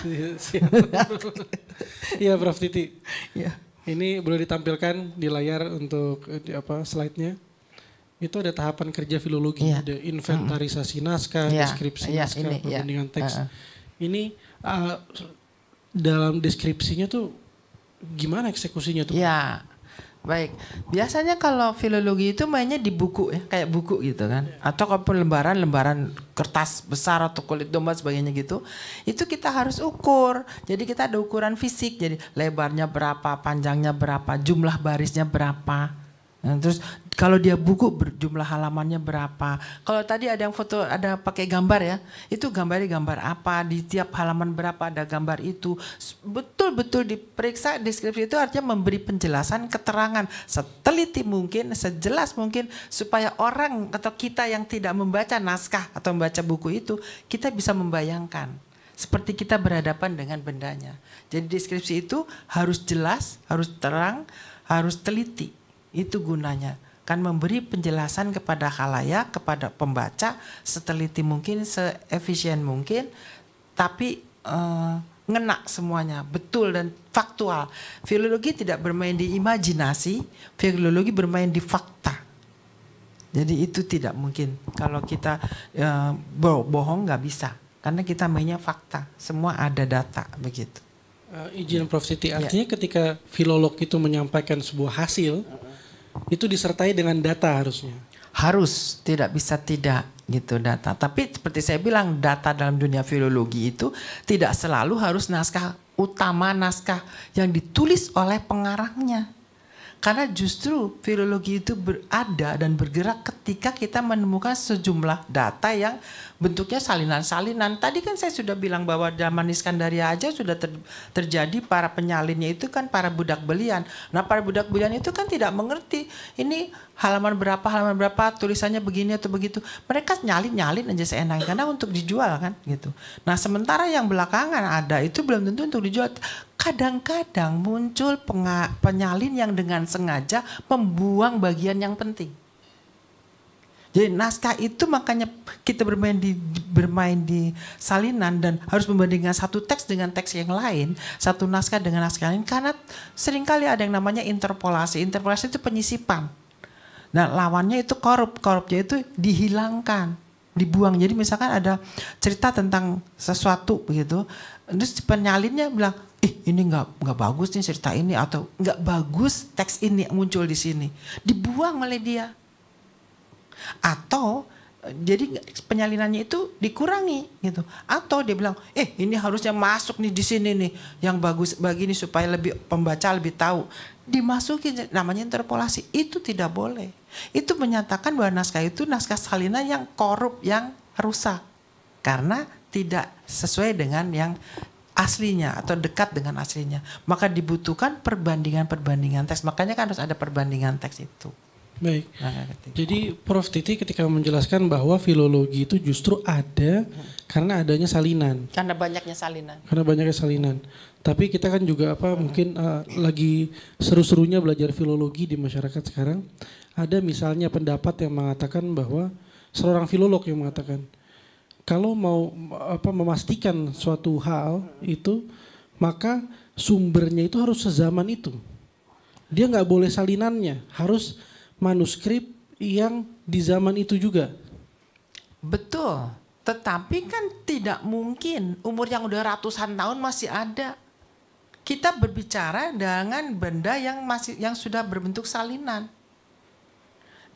Iya Prof Titi. Iya. Ini boleh ditampilkan di layar untuk di apa slide-nya. Itu ada tahapan kerja filologi, ya. ada inventarisasi naskah, ya. deskripsi ya, naskah, ini, iya. perbandingan ya. teks. Uh -huh. Ini uh, dalam deskripsinya tuh gimana eksekusinya tuh? Iya. Baik, biasanya kalau filologi itu mainnya di buku ya, kayak buku gitu kan, atau kalau lembaran-lembaran kertas besar atau kulit domba sebagainya gitu, itu kita harus ukur. Jadi kita ada ukuran fisik, jadi lebarnya berapa, panjangnya berapa, jumlah barisnya berapa. Nah, terus kalau dia buku jumlah halamannya berapa? Kalau tadi ada yang foto ada pakai gambar ya, itu gambarnya gambar apa? Di tiap halaman berapa ada gambar itu? Betul-betul diperiksa deskripsi itu artinya memberi penjelasan, keterangan seteliti mungkin, sejelas mungkin supaya orang atau kita yang tidak membaca naskah atau membaca buku itu kita bisa membayangkan seperti kita berhadapan dengan bendanya. Jadi deskripsi itu harus jelas, harus terang, harus teliti itu gunanya. Kan memberi penjelasan kepada khalayak, kepada pembaca, seteliti mungkin, seefisien mungkin, tapi uh, ngena semuanya, betul dan faktual. Filologi tidak bermain di imajinasi, filologi bermain di fakta. Jadi itu tidak mungkin kalau kita uh, bohong nggak bisa karena kita mainnya fakta, semua ada data begitu. Uh, izin Prof Siti, ya. artinya yeah. ketika filolog itu menyampaikan sebuah hasil, uh -huh itu disertai dengan data harusnya. Harus, tidak bisa tidak gitu data. Tapi seperti saya bilang data dalam dunia filologi itu tidak selalu harus naskah utama naskah yang ditulis oleh pengarangnya. Karena justru filologi itu berada dan bergerak ketika kita menemukan sejumlah data yang bentuknya salinan-salinan. Tadi kan saya sudah bilang bahwa zaman Iskandaria aja sudah ter, terjadi para penyalinnya itu kan para budak belian. Nah para budak belian itu kan tidak mengerti ini halaman berapa, halaman berapa, tulisannya begini atau begitu. Mereka nyalin-nyalin aja seenaknya karena untuk dijual kan gitu. Nah sementara yang belakangan ada itu belum tentu untuk dijual. Kadang-kadang muncul penyalin yang dengan sengaja membuang bagian yang penting. Jadi naskah itu makanya kita bermain di bermain di salinan dan harus membandingkan satu teks dengan teks yang lain, satu naskah dengan naskah lain karena seringkali ada yang namanya interpolasi. Interpolasi itu penyisipan. Nah, lawannya itu korup, korupnya itu dihilangkan, dibuang. Jadi misalkan ada cerita tentang sesuatu begitu, terus penyalinnya bilang, "Ih, ini nggak nggak bagus nih cerita ini atau nggak bagus teks ini muncul di sini." Dibuang oleh dia atau eh, jadi penyalinannya itu dikurangi gitu atau dia bilang eh ini harusnya masuk nih di sini nih yang bagus bagi ini supaya lebih pembaca lebih tahu dimasukin namanya interpolasi itu tidak boleh itu menyatakan bahwa naskah itu naskah salinan yang korup yang rusak karena tidak sesuai dengan yang aslinya atau dekat dengan aslinya maka dibutuhkan perbandingan-perbandingan teks makanya kan harus ada perbandingan teks itu Baik. Nah, Jadi Prof Titi ketika menjelaskan bahwa filologi itu justru ada karena adanya salinan. Karena banyaknya salinan. Karena banyaknya salinan. Tapi kita kan juga apa hmm. mungkin uh, lagi seru-serunya belajar filologi di masyarakat sekarang. Ada misalnya pendapat yang mengatakan bahwa seorang filolog yang mengatakan kalau mau apa memastikan suatu hal itu maka sumbernya itu harus sezaman itu. Dia nggak boleh salinannya, harus manuskrip yang di zaman itu juga. Betul, tetapi kan tidak mungkin umur yang udah ratusan tahun masih ada. Kita berbicara dengan benda yang masih yang sudah berbentuk salinan.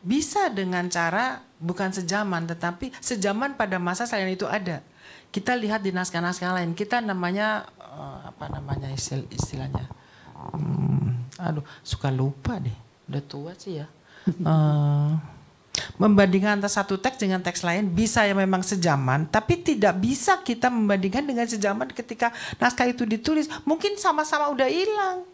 Bisa dengan cara bukan sejaman tetapi sejaman pada masa salinan itu ada. Kita lihat di naskah-naskah lain, kita namanya eh, apa namanya istilahnya? Hmm, aduh, suka lupa deh. Udah tua sih ya uh, membandingkan antara satu teks dengan teks lain bisa ya memang sejaman, tapi tidak bisa kita membandingkan dengan sejaman ketika naskah itu ditulis. Mungkin sama-sama udah hilang.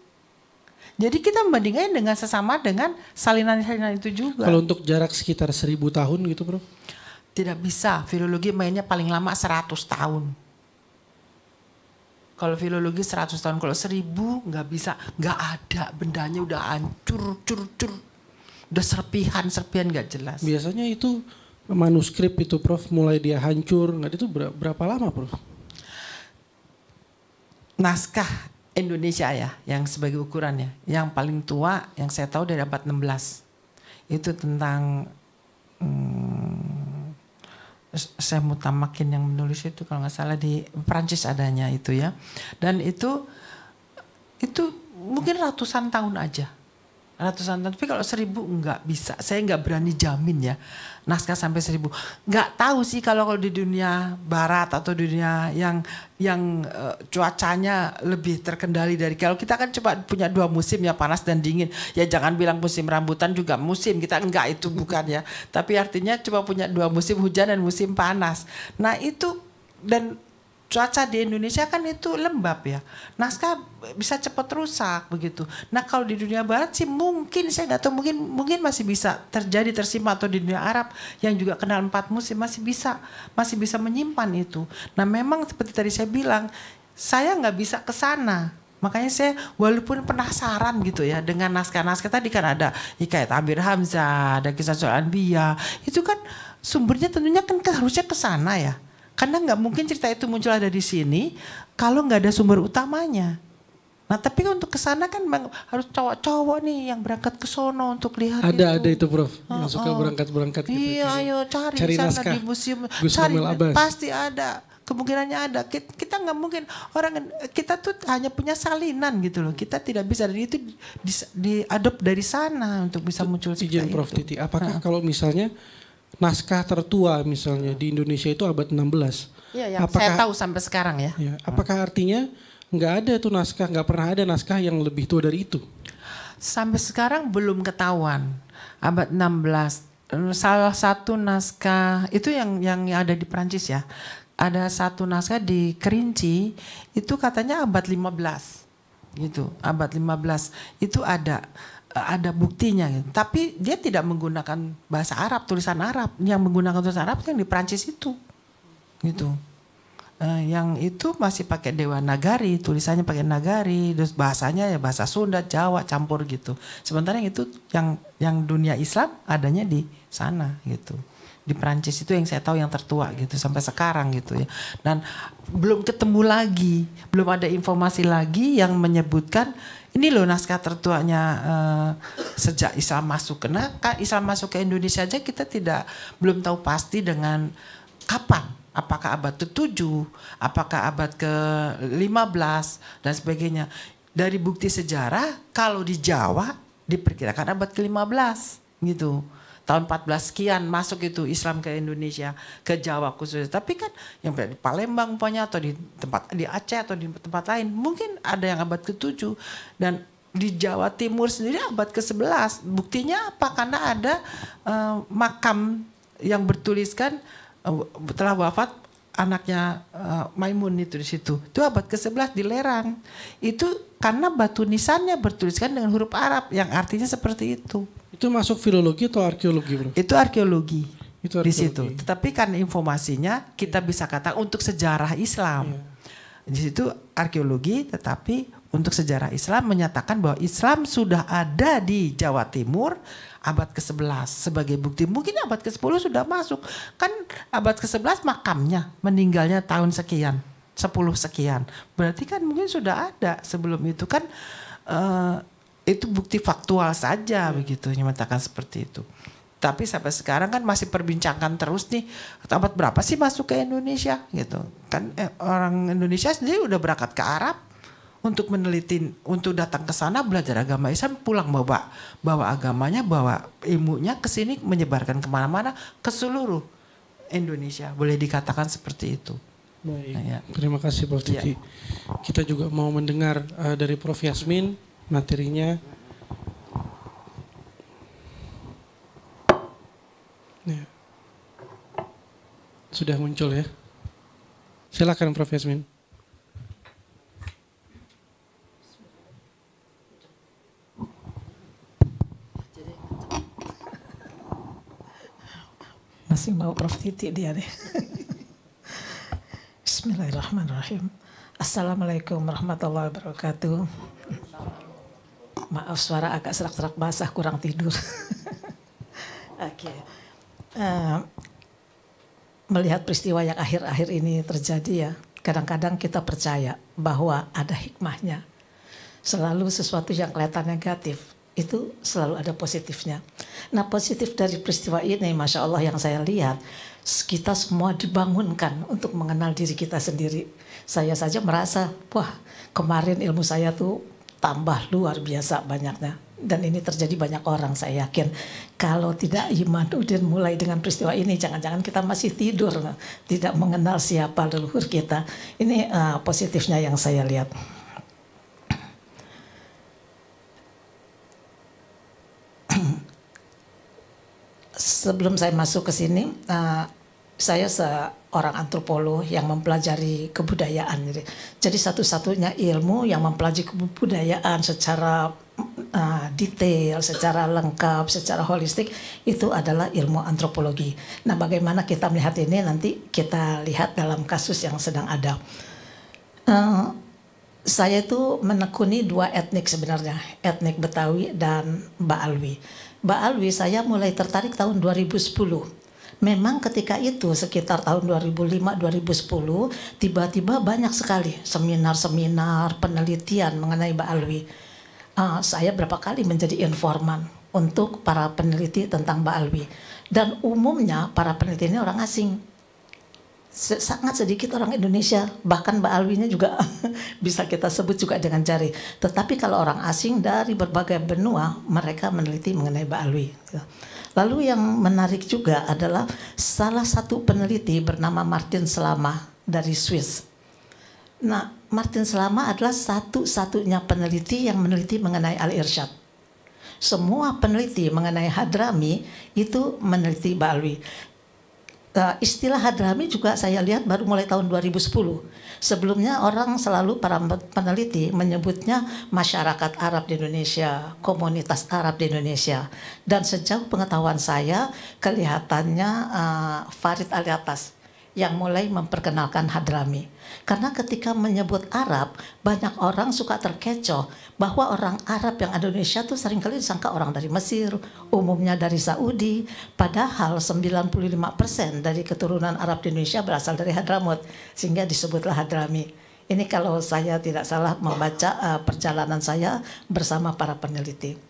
Jadi kita membandingkan dengan sesama dengan salinan-salinan itu juga. Kalau untuk jarak sekitar seribu tahun gitu bro? Tidak bisa, filologi mainnya paling lama seratus tahun. Kalau filologi seratus tahun, kalau seribu nggak bisa, nggak ada, bendanya udah hancur, cur, cur, udah serpihan-serpihan nggak jelas. Biasanya itu manuskrip itu Prof mulai dia hancur, nggak itu berapa lama Prof? Naskah Indonesia ya yang sebagai ukurannya, yang paling tua yang saya tahu dari abad 16 itu tentang hmm, saya mutamakin yang menulis itu kalau nggak salah di Prancis adanya itu ya dan itu itu mungkin ratusan tahun aja ratusan tahun. Tapi kalau seribu nggak bisa. Saya nggak berani jamin ya naskah sampai seribu. Nggak tahu sih kalau kalau di dunia barat atau dunia yang yang uh, cuacanya lebih terkendali dari kalau kita kan coba punya dua musim ya panas dan dingin. Ya jangan bilang musim rambutan juga musim kita nggak itu bukan ya. Tapi artinya coba punya dua musim hujan dan musim panas. Nah itu dan cuaca di Indonesia kan itu lembab ya. Naskah bisa cepat rusak begitu. Nah kalau di dunia barat sih mungkin saya nggak tahu mungkin mungkin masih bisa terjadi tersimpan atau di dunia Arab yang juga kenal empat musim masih bisa masih bisa menyimpan itu. Nah memang seperti tadi saya bilang saya nggak bisa ke sana Makanya saya walaupun penasaran gitu ya dengan naskah-naskah tadi kan ada Hikayat Amir Hamzah, ada kisah soal Anbiya. Itu kan sumbernya tentunya kan harusnya ke sana ya. Karena nggak mungkin cerita itu muncul ada di sini kalau nggak ada sumber utamanya. Nah tapi untuk kesana kan harus cowok-cowok nih yang berangkat ke sono untuk lihat ada, itu. Ada itu Prof, yang oh, suka berangkat-berangkat gitu. Iya ayo cari, cari sana naskah. di museum. Gus cari, Abbas. Pasti ada, kemungkinannya ada. Kita nggak mungkin, orang kita tuh hanya punya salinan gitu loh. Kita tidak bisa, dari itu di, diadop dari sana untuk bisa muncul cerita Izin Prof itu. Titi, apakah nah. kalau misalnya naskah tertua misalnya di Indonesia itu abad 16. Iya, yang apakah, saya tahu sampai sekarang ya. ya apakah artinya nggak ada tuh naskah, nggak pernah ada naskah yang lebih tua dari itu? Sampai sekarang belum ketahuan abad 16. Salah satu naskah itu yang yang ada di Prancis ya. Ada satu naskah di Kerinci itu katanya abad 15 gitu abad 15 itu ada ada buktinya Tapi dia tidak menggunakan bahasa Arab, tulisan Arab. Yang menggunakan tulisan Arab yang di Prancis itu. Gitu. Uh, yang itu masih pakai Dewa Nagari, tulisannya pakai Nagari, terus bahasanya ya bahasa Sunda, Jawa campur gitu. Sementara yang itu yang yang dunia Islam adanya di sana gitu. Di Prancis itu yang saya tahu yang tertua gitu sampai sekarang gitu ya. Dan belum ketemu lagi, belum ada informasi lagi yang menyebutkan ini loh naskah tertuanya eh, sejak Islam masuk kena Islam masuk ke Indonesia aja kita tidak belum tahu pasti dengan kapan apakah abad ke-7, apakah abad ke-15 dan sebagainya. Dari bukti sejarah kalau di Jawa diperkirakan abad ke-15 gitu tahun 14 sekian masuk itu Islam ke Indonesia, ke Jawa khususnya. Tapi kan yang di Palembang punya atau di tempat di Aceh atau di tempat lain mungkin ada yang abad ke-7 dan di Jawa Timur sendiri abad ke-11. Buktinya apa? Karena ada uh, makam yang bertuliskan uh, telah wafat anaknya uh, Maimun itu di situ. Itu abad ke-11 di Lerang. Itu karena batu nisannya bertuliskan dengan huruf Arab yang artinya seperti itu. Itu masuk filologi atau arkeologi, Bro? Itu arkeologi. Itu arkeologi. Di situ. Tetapi kan informasinya kita iya. bisa kata untuk sejarah Islam. Yeah. Di situ arkeologi tetapi untuk sejarah Islam menyatakan bahwa Islam sudah ada di Jawa Timur abad ke-11 sebagai bukti. Mungkin abad ke-10 sudah masuk. Kan abad ke-11 makamnya meninggalnya tahun sekian, 10 sekian. Berarti kan mungkin sudah ada sebelum itu kan eh, itu bukti faktual saja hmm. begitu menyatakan seperti itu. Tapi sampai sekarang kan masih perbincangan terus nih tempat berapa sih masuk ke Indonesia gitu. Kan eh, orang Indonesia sendiri udah berangkat ke Arab untuk meneliti untuk datang ke sana belajar agama Islam pulang bawa bawa agamanya bawa ilmunya ke sini menyebarkan kemana-mana ke seluruh Indonesia boleh dikatakan seperti itu. Baik. Nah, ya. Terima kasih Prof iya. Titi. Ya. Kita juga mau mendengar uh, dari Prof Yasmin materinya. Ya. Sudah muncul ya. Silakan Prof. Yasmin. Masih mau Prof. Titi dia deh. Bismillahirrahmanirrahim. Assalamualaikum warahmatullahi wabarakatuh. Maaf suara agak serak-serak basah kurang tidur. Oke. Okay. Uh, eh, melihat peristiwa yang akhir-akhir ini terjadi ya, kadang-kadang kita percaya bahwa ada hikmahnya. Selalu sesuatu yang kelihatan negatif itu selalu ada positifnya. Nah positif dari peristiwa ini, masya Allah yang saya lihat, kita semua dibangunkan untuk mengenal diri kita sendiri. Saya saja merasa, wah kemarin ilmu saya tuh tambah luar biasa banyaknya. Dan ini terjadi banyak orang saya yakin. Kalau tidak iman udin mulai dengan peristiwa ini, jangan-jangan kita masih tidur, tidak mengenal siapa leluhur kita. Ini uh, positifnya yang saya lihat. Sebelum saya masuk ke sini, uh, saya seorang antropolog yang mempelajari kebudayaan. Gitu. Jadi, satu-satunya ilmu yang mempelajari kebudayaan secara uh, detail, secara lengkap, secara holistik itu adalah ilmu antropologi. Nah, bagaimana kita melihat ini nanti kita lihat dalam kasus yang sedang ada. Uh, saya itu menekuni dua etnik sebenarnya, etnik Betawi dan Baalwi. Baalwi saya mulai tertarik tahun 2010 memang ketika itu sekitar tahun 2005-2010 tiba-tiba banyak sekali seminar-seminar penelitian mengenai Mbak Alwi. Uh, saya berapa kali menjadi informan untuk para peneliti tentang Mbak Alwi. Dan umumnya para peneliti ini orang asing. Sangat sedikit orang Indonesia, bahkan Mbak Alwinya juga bisa kita sebut juga dengan jari. Tetapi kalau orang asing dari berbagai benua, mereka meneliti mengenai Mbak Alwi. Gitu. Lalu yang menarik juga adalah salah satu peneliti bernama Martin Selama dari Swiss. Nah, Martin Selama adalah satu-satunya peneliti yang meneliti mengenai al-irsyad. Semua peneliti mengenai hadrami itu meneliti Ba'alwi uh, istilah hadrami juga saya lihat baru mulai tahun 2010. Sebelumnya orang selalu para peneliti menyebutnya masyarakat Arab di Indonesia, komunitas Arab di Indonesia. Dan sejauh pengetahuan saya kelihatannya uh, Farid Aliatas Atas yang mulai memperkenalkan Hadrami. Karena ketika menyebut Arab, banyak orang suka terkecoh bahwa orang Arab yang Indonesia itu seringkali disangka orang dari Mesir, umumnya dari Saudi. Padahal 95% dari keturunan Arab di Indonesia berasal dari Hadramut, sehingga disebutlah Hadrami. Ini kalau saya tidak salah membaca eh, perjalanan saya bersama para peneliti.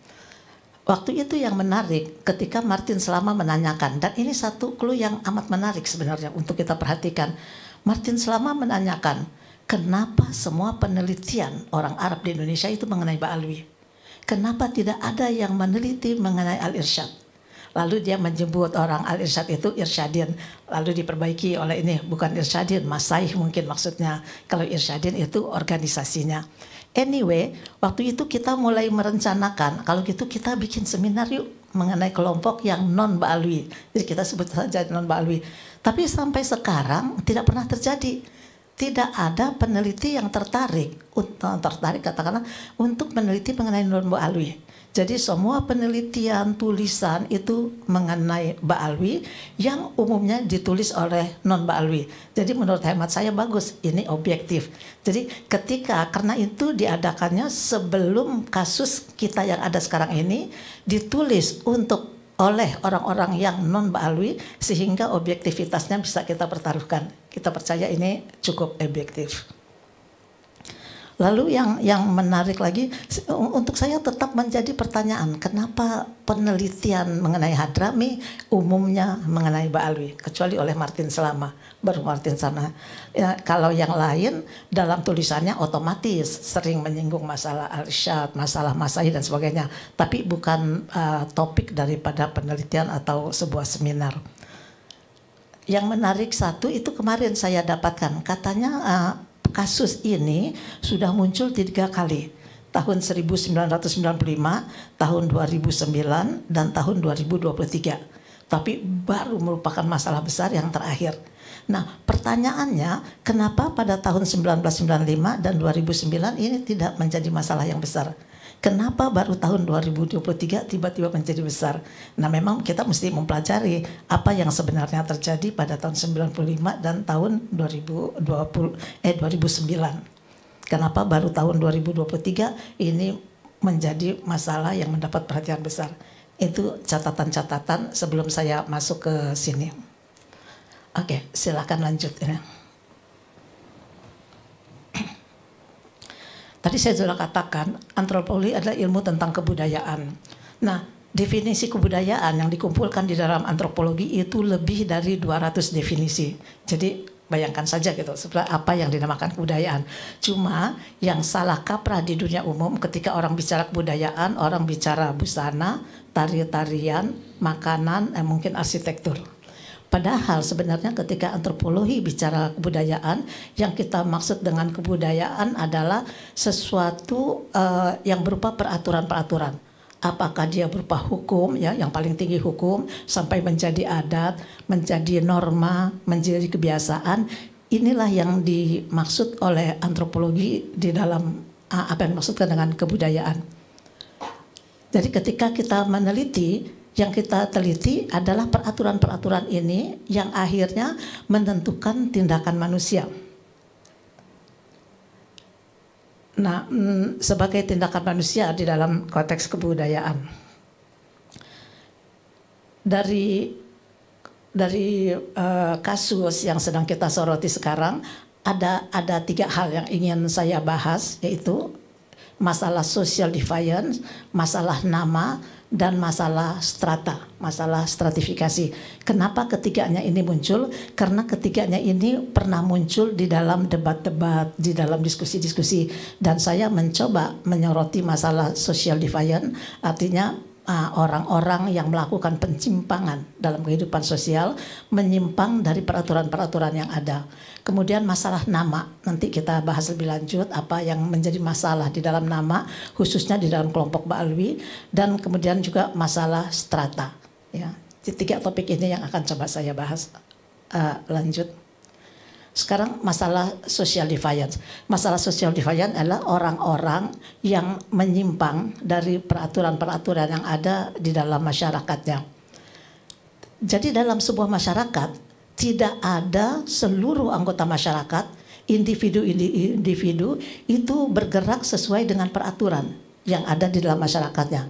Waktu itu yang menarik ketika Martin Selama menanyakan dan ini satu clue yang amat menarik sebenarnya untuk kita perhatikan. Martin Selama menanyakan kenapa semua penelitian orang Arab di Indonesia itu mengenai Ba'alwi. Kenapa tidak ada yang meneliti mengenai Al-Irsyad? Lalu dia menjemput orang Al-Irsyad itu Irsyadin. Lalu diperbaiki oleh ini, bukan Irsyadin, Masaih mungkin maksudnya. Kalau Irsyadin itu organisasinya. Anyway, waktu itu kita mulai merencanakan kalau gitu kita bikin seminar yuk mengenai kelompok yang non Baalwi. Jadi kita sebut saja non Baalwi. Tapi sampai sekarang tidak pernah terjadi. Tidak ada peneliti yang tertarik eh, tertarik katakanlah untuk meneliti mengenai non Baalwi. Jadi semua penelitian tulisan itu mengenai Baalwi yang umumnya ditulis oleh non Baalwi. Jadi menurut hemat saya bagus, ini objektif. Jadi ketika karena itu diadakannya sebelum kasus kita yang ada sekarang ini ditulis untuk oleh orang-orang yang non Baalwi sehingga objektivitasnya bisa kita pertaruhkan. Kita percaya ini cukup objektif. Lalu yang yang menarik lagi untuk saya tetap menjadi pertanyaan kenapa penelitian mengenai Hadrami umumnya mengenai Baalwi kecuali oleh Martin Selama baru Martin sana Ya, kalau yang lain dalam tulisannya otomatis sering menyinggung masalah Arsyad, masalah Masai dan sebagainya, tapi bukan uh, topik daripada penelitian atau sebuah seminar yang menarik satu itu kemarin saya dapatkan katanya uh, kasus ini sudah muncul tiga kali tahun 1995, tahun 2009, dan tahun 2023. Tapi baru merupakan masalah besar yang terakhir. Nah, pertanyaannya, kenapa pada tahun 1995 dan 2009 ini tidak menjadi masalah yang besar? Kenapa baru tahun 2023 tiba-tiba menjadi besar? Nah memang kita mesti mempelajari apa yang sebenarnya terjadi pada tahun 95 dan tahun 2020 eh 2009. Kenapa baru tahun 2023 ini menjadi masalah yang mendapat perhatian besar? Itu catatan-catatan sebelum saya masuk ke sini. Oke, silakan lanjut ya. Tadi saya sudah katakan, antropologi adalah ilmu tentang kebudayaan. Nah, definisi kebudayaan yang dikumpulkan di dalam antropologi itu lebih dari 200 definisi. Jadi bayangkan saja gitu apa yang dinamakan kebudayaan. Cuma yang salah kaprah di dunia umum ketika orang bicara kebudayaan, orang bicara busana, tari-tarian, makanan, eh, mungkin arsitektur. Padahal sebenarnya ketika antropologi bicara kebudayaan, yang kita maksud dengan kebudayaan adalah sesuatu uh, yang berupa peraturan-peraturan. Apakah dia berupa hukum, ya, yang paling tinggi hukum, sampai menjadi adat, menjadi norma, menjadi kebiasaan. Inilah yang dimaksud oleh antropologi di dalam eh, apa yang dimaksudkan dengan kebudayaan. Jadi ketika kita meneliti yang kita teliti adalah peraturan-peraturan ini yang akhirnya menentukan tindakan manusia. Nah, mm, sebagai tindakan manusia di dalam konteks kebudayaan. Dari dari uh, kasus yang sedang kita soroti sekarang ada ada tiga hal yang ingin saya bahas yaitu masalah social defiance, masalah nama, dan masalah strata, masalah stratifikasi. Kenapa ketiganya ini muncul? Karena ketiganya ini pernah muncul di dalam debat-debat, di dalam diskusi-diskusi. Dan saya mencoba menyoroti masalah social defiance, artinya Ah, orang-orang yang melakukan pencimpangan dalam kehidupan sosial menyimpang dari peraturan-peraturan yang ada. Kemudian masalah nama, nanti kita bahas lebih lanjut apa yang menjadi masalah di dalam nama khususnya di dalam kelompok Baalwi dan kemudian juga masalah strata ya. Tiga topik ini yang akan coba saya bahas uh, lanjut. Sekarang masalah social defiance. Masalah social defiance adalah orang-orang yang menyimpang dari peraturan-peraturan yang ada di dalam masyarakatnya. Jadi dalam sebuah masyarakat tidak ada seluruh anggota masyarakat individu-individu itu bergerak sesuai dengan peraturan yang ada di dalam masyarakatnya.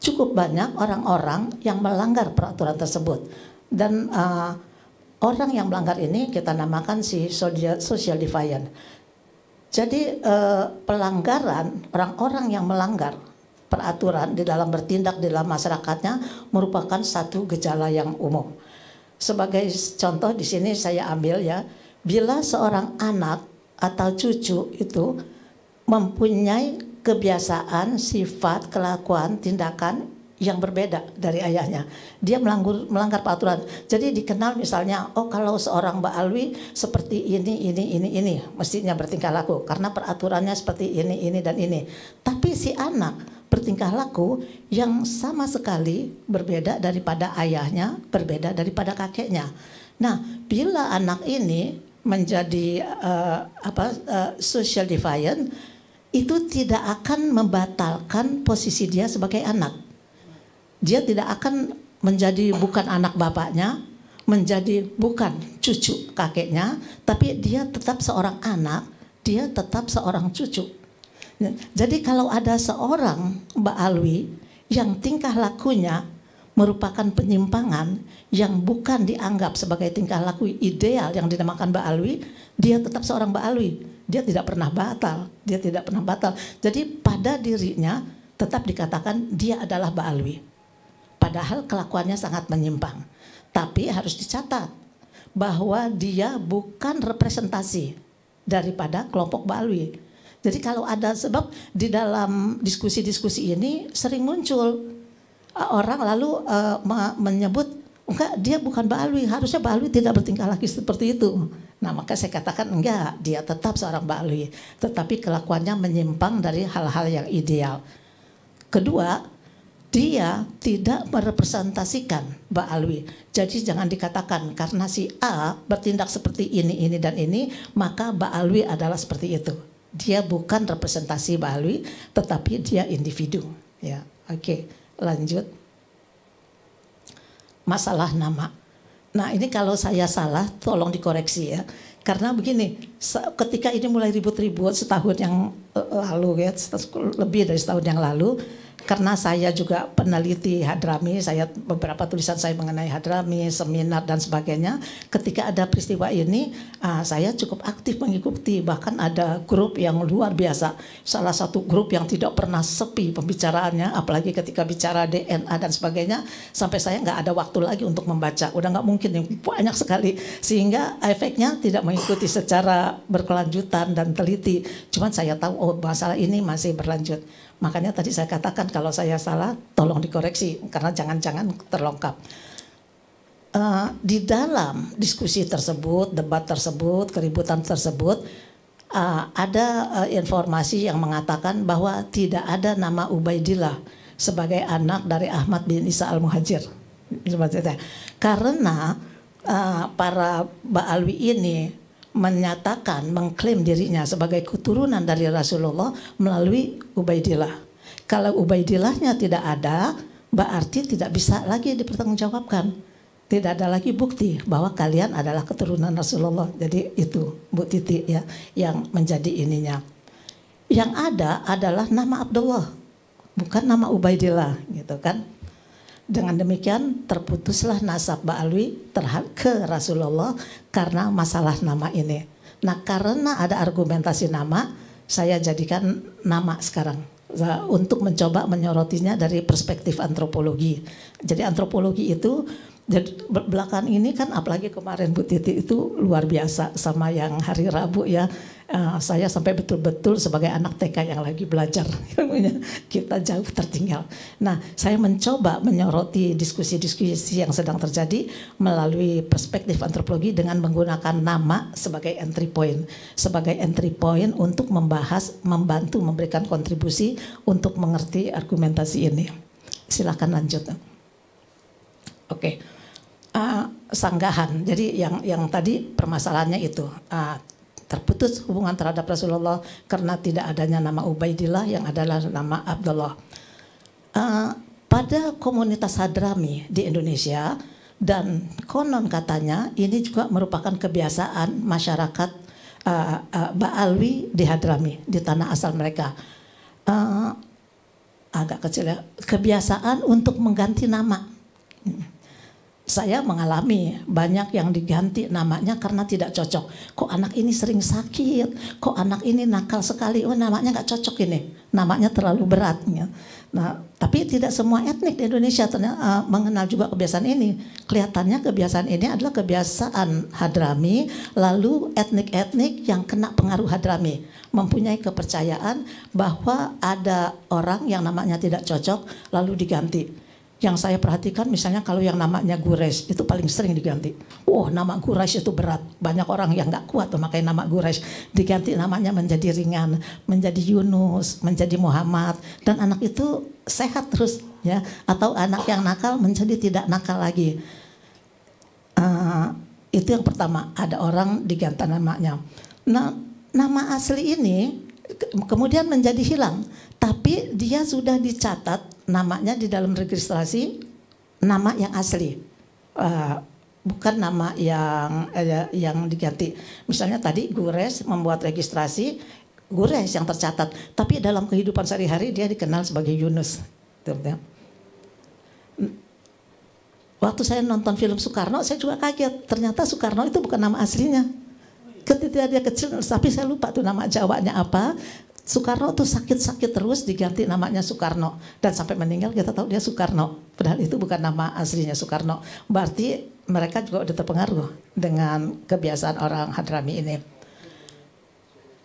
Cukup banyak orang-orang yang melanggar peraturan tersebut dan uh, Orang yang melanggar ini kita namakan si social defiant. Jadi eh, pelanggaran orang-orang yang melanggar peraturan di dalam bertindak di dalam masyarakatnya merupakan satu gejala yang umum. Sebagai contoh di sini saya ambil ya, bila seorang anak atau cucu itu mempunyai kebiasaan, sifat, kelakuan, tindakan yang berbeda dari ayahnya. Dia melanggar, melanggar peraturan. Jadi dikenal misalnya, oh kalau seorang Mbak Alwi seperti ini, ini, ini, ini, mestinya bertingkah laku. Karena peraturannya seperti ini, ini, dan ini. Tapi si anak bertingkah laku yang sama sekali berbeda daripada ayahnya, berbeda daripada kakeknya. Nah, bila anak ini menjadi uh, apa uh, social defiant, itu tidak akan membatalkan posisi dia sebagai anak dia tidak akan menjadi bukan anak bapaknya, menjadi bukan cucu kakeknya, tapi dia tetap seorang anak, dia tetap seorang cucu. Jadi kalau ada seorang Mbak Alwi yang tingkah lakunya merupakan penyimpangan yang bukan dianggap sebagai tingkah laku ideal yang dinamakan Mbak Alwi, dia tetap seorang Mbak Alwi. Dia tidak pernah batal, dia tidak pernah batal. Jadi pada dirinya tetap dikatakan dia adalah Mbak Alwi. Padahal kelakuannya sangat menyimpang. Tapi harus dicatat bahwa dia bukan representasi daripada kelompok Balwi. Jadi kalau ada sebab di dalam diskusi-diskusi ini sering muncul eh, orang lalu uh, menyebut enggak dia bukan Balwi, harusnya Balwi tidak bertingkah lagi seperti itu. Nah, maka saya katakan enggak, dia tetap seorang Balwi, tetapi kelakuannya menyimpang dari hal-hal yang ideal. Kedua, dia tidak merepresentasikan Mbak Alwi. Jadi jangan dikatakan karena si A bertindak seperti ini, ini, dan ini, maka Mbak Alwi adalah seperti itu. Dia bukan representasi Mbak Alwi, tetapi dia individu. Ya, oke, lanjut. Masalah nama. Nah ini kalau saya salah, tolong dikoreksi ya. Karena begini, ketika ini mulai ribut-ribut setahun yang eh, lalu ya, lebih dari setahun yang lalu, karena saya juga peneliti Hadrami, saya beberapa tulisan saya mengenai Hadrami, seminar dan sebagainya. Ketika ada peristiwa ini, uh, saya cukup aktif mengikuti. Bahkan ada grup yang luar biasa. Salah satu grup yang tidak pernah sepi pembicaraannya, apalagi ketika bicara DNA dan sebagainya. Sampai saya nggak ada waktu lagi untuk membaca. Udah nggak mungkin, banyak sekali. Sehingga efeknya tidak mengikuti secara berkelanjutan dan teliti. Cuman saya tahu, oh masalah ini masih berlanjut Makanya tadi saya katakan kalau saya salah tolong dikoreksi karena jangan-jangan terlengkap. Uh, eh, di dalam diskusi tersebut, debat tersebut, keributan tersebut, uh, ada uh, informasi yang mengatakan bahwa tidak ada nama Ubaidillah sebagai anak dari Ahmad bin Isa al-Muhajir. Karena uh, para Ba'alwi ini menyatakan, mengklaim dirinya sebagai keturunan dari Rasulullah melalui Ubaidillah. Kalau Ubaidillahnya tidak ada, berarti tidak bisa lagi dipertanggungjawabkan. Tidak ada lagi bukti bahwa kalian adalah keturunan Rasulullah. Jadi itu Bu Titi ya yang menjadi ininya. Yang ada adalah nama Abdullah, bukan nama Ubaidillah gitu kan dengan demikian terputuslah nasab Ba'alwi terhadap ke Rasulullah karena masalah nama ini. Nah karena ada argumentasi nama, saya jadikan nama sekarang untuk mencoba menyorotinya dari perspektif antropologi. Jadi antropologi itu jadi belakang ini kan apalagi kemarin Bu Titi itu luar biasa sama yang hari Rabu ya. Uh, saya sampai betul-betul sebagai anak TK yang lagi belajar ilmunya kita jauh tertinggal. Nah, saya mencoba menyoroti diskusi-diskusi yang sedang terjadi melalui perspektif antropologi dengan menggunakan nama sebagai entry point, sebagai entry point untuk membahas, membantu memberikan kontribusi untuk mengerti argumentasi ini. Silakan lanjut. Oke. Okay uh, sanggahan. Jadi yang yang tadi permasalahannya itu uh, terputus hubungan terhadap Rasulullah karena tidak adanya nama Ubaidillah yang adalah nama Abdullah. Uh, pada komunitas Hadrami di Indonesia dan konon katanya ini juga merupakan kebiasaan masyarakat uh, uh, Baalwi di Hadrami di tanah asal mereka. Uh, agak kecil ya, kebiasaan untuk mengganti nama. Hmm saya mengalami banyak yang diganti namanya karena tidak cocok. Kok anak ini sering sakit, kok anak ini nakal sekali, oh namanya nggak cocok ini, namanya terlalu berat. Ya. Nah, tapi tidak semua etnik di Indonesia ternyata, uh, eh, mengenal juga kebiasaan ini. Kelihatannya kebiasaan ini adalah kebiasaan hadrami, lalu etnik-etnik yang kena pengaruh hadrami mempunyai kepercayaan bahwa ada orang yang namanya tidak cocok lalu diganti yang saya perhatikan misalnya kalau yang namanya gures itu paling sering diganti. Wah, oh, nama gures itu berat. Banyak orang yang nggak kuat memakai nama gures diganti namanya menjadi ringan, menjadi Yunus, menjadi Muhammad dan anak itu sehat terus ya atau anak yang nakal menjadi tidak nakal lagi. Uh, itu yang pertama, ada orang diganti namanya. Nah, nama asli ini kemudian menjadi hilang tapi dia sudah dicatat namanya di dalam registrasi nama yang asli uh, bukan nama yang uh, yang diganti misalnya tadi Gures membuat registrasi Gures yang tercatat tapi dalam kehidupan sehari-hari dia dikenal sebagai Yunus ya? waktu saya nonton film Soekarno saya juga kaget ternyata Soekarno itu bukan nama aslinya ketika dia kecil tapi saya lupa tuh nama Jawanya apa Soekarno tuh sakit-sakit terus diganti namanya Soekarno dan sampai meninggal kita tahu dia Soekarno padahal itu bukan nama aslinya Soekarno berarti mereka juga udah terpengaruh dengan kebiasaan orang Hadrami ini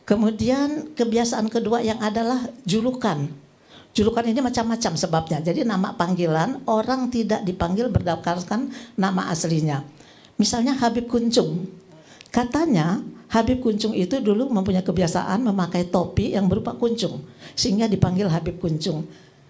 kemudian kebiasaan kedua yang adalah julukan julukan ini macam-macam sebabnya jadi nama panggilan orang tidak dipanggil berdasarkan nama aslinya misalnya Habib Kuncung katanya Habib Kuncung itu dulu mempunyai kebiasaan memakai topi yang berupa kuncung, sehingga dipanggil Habib Kuncung.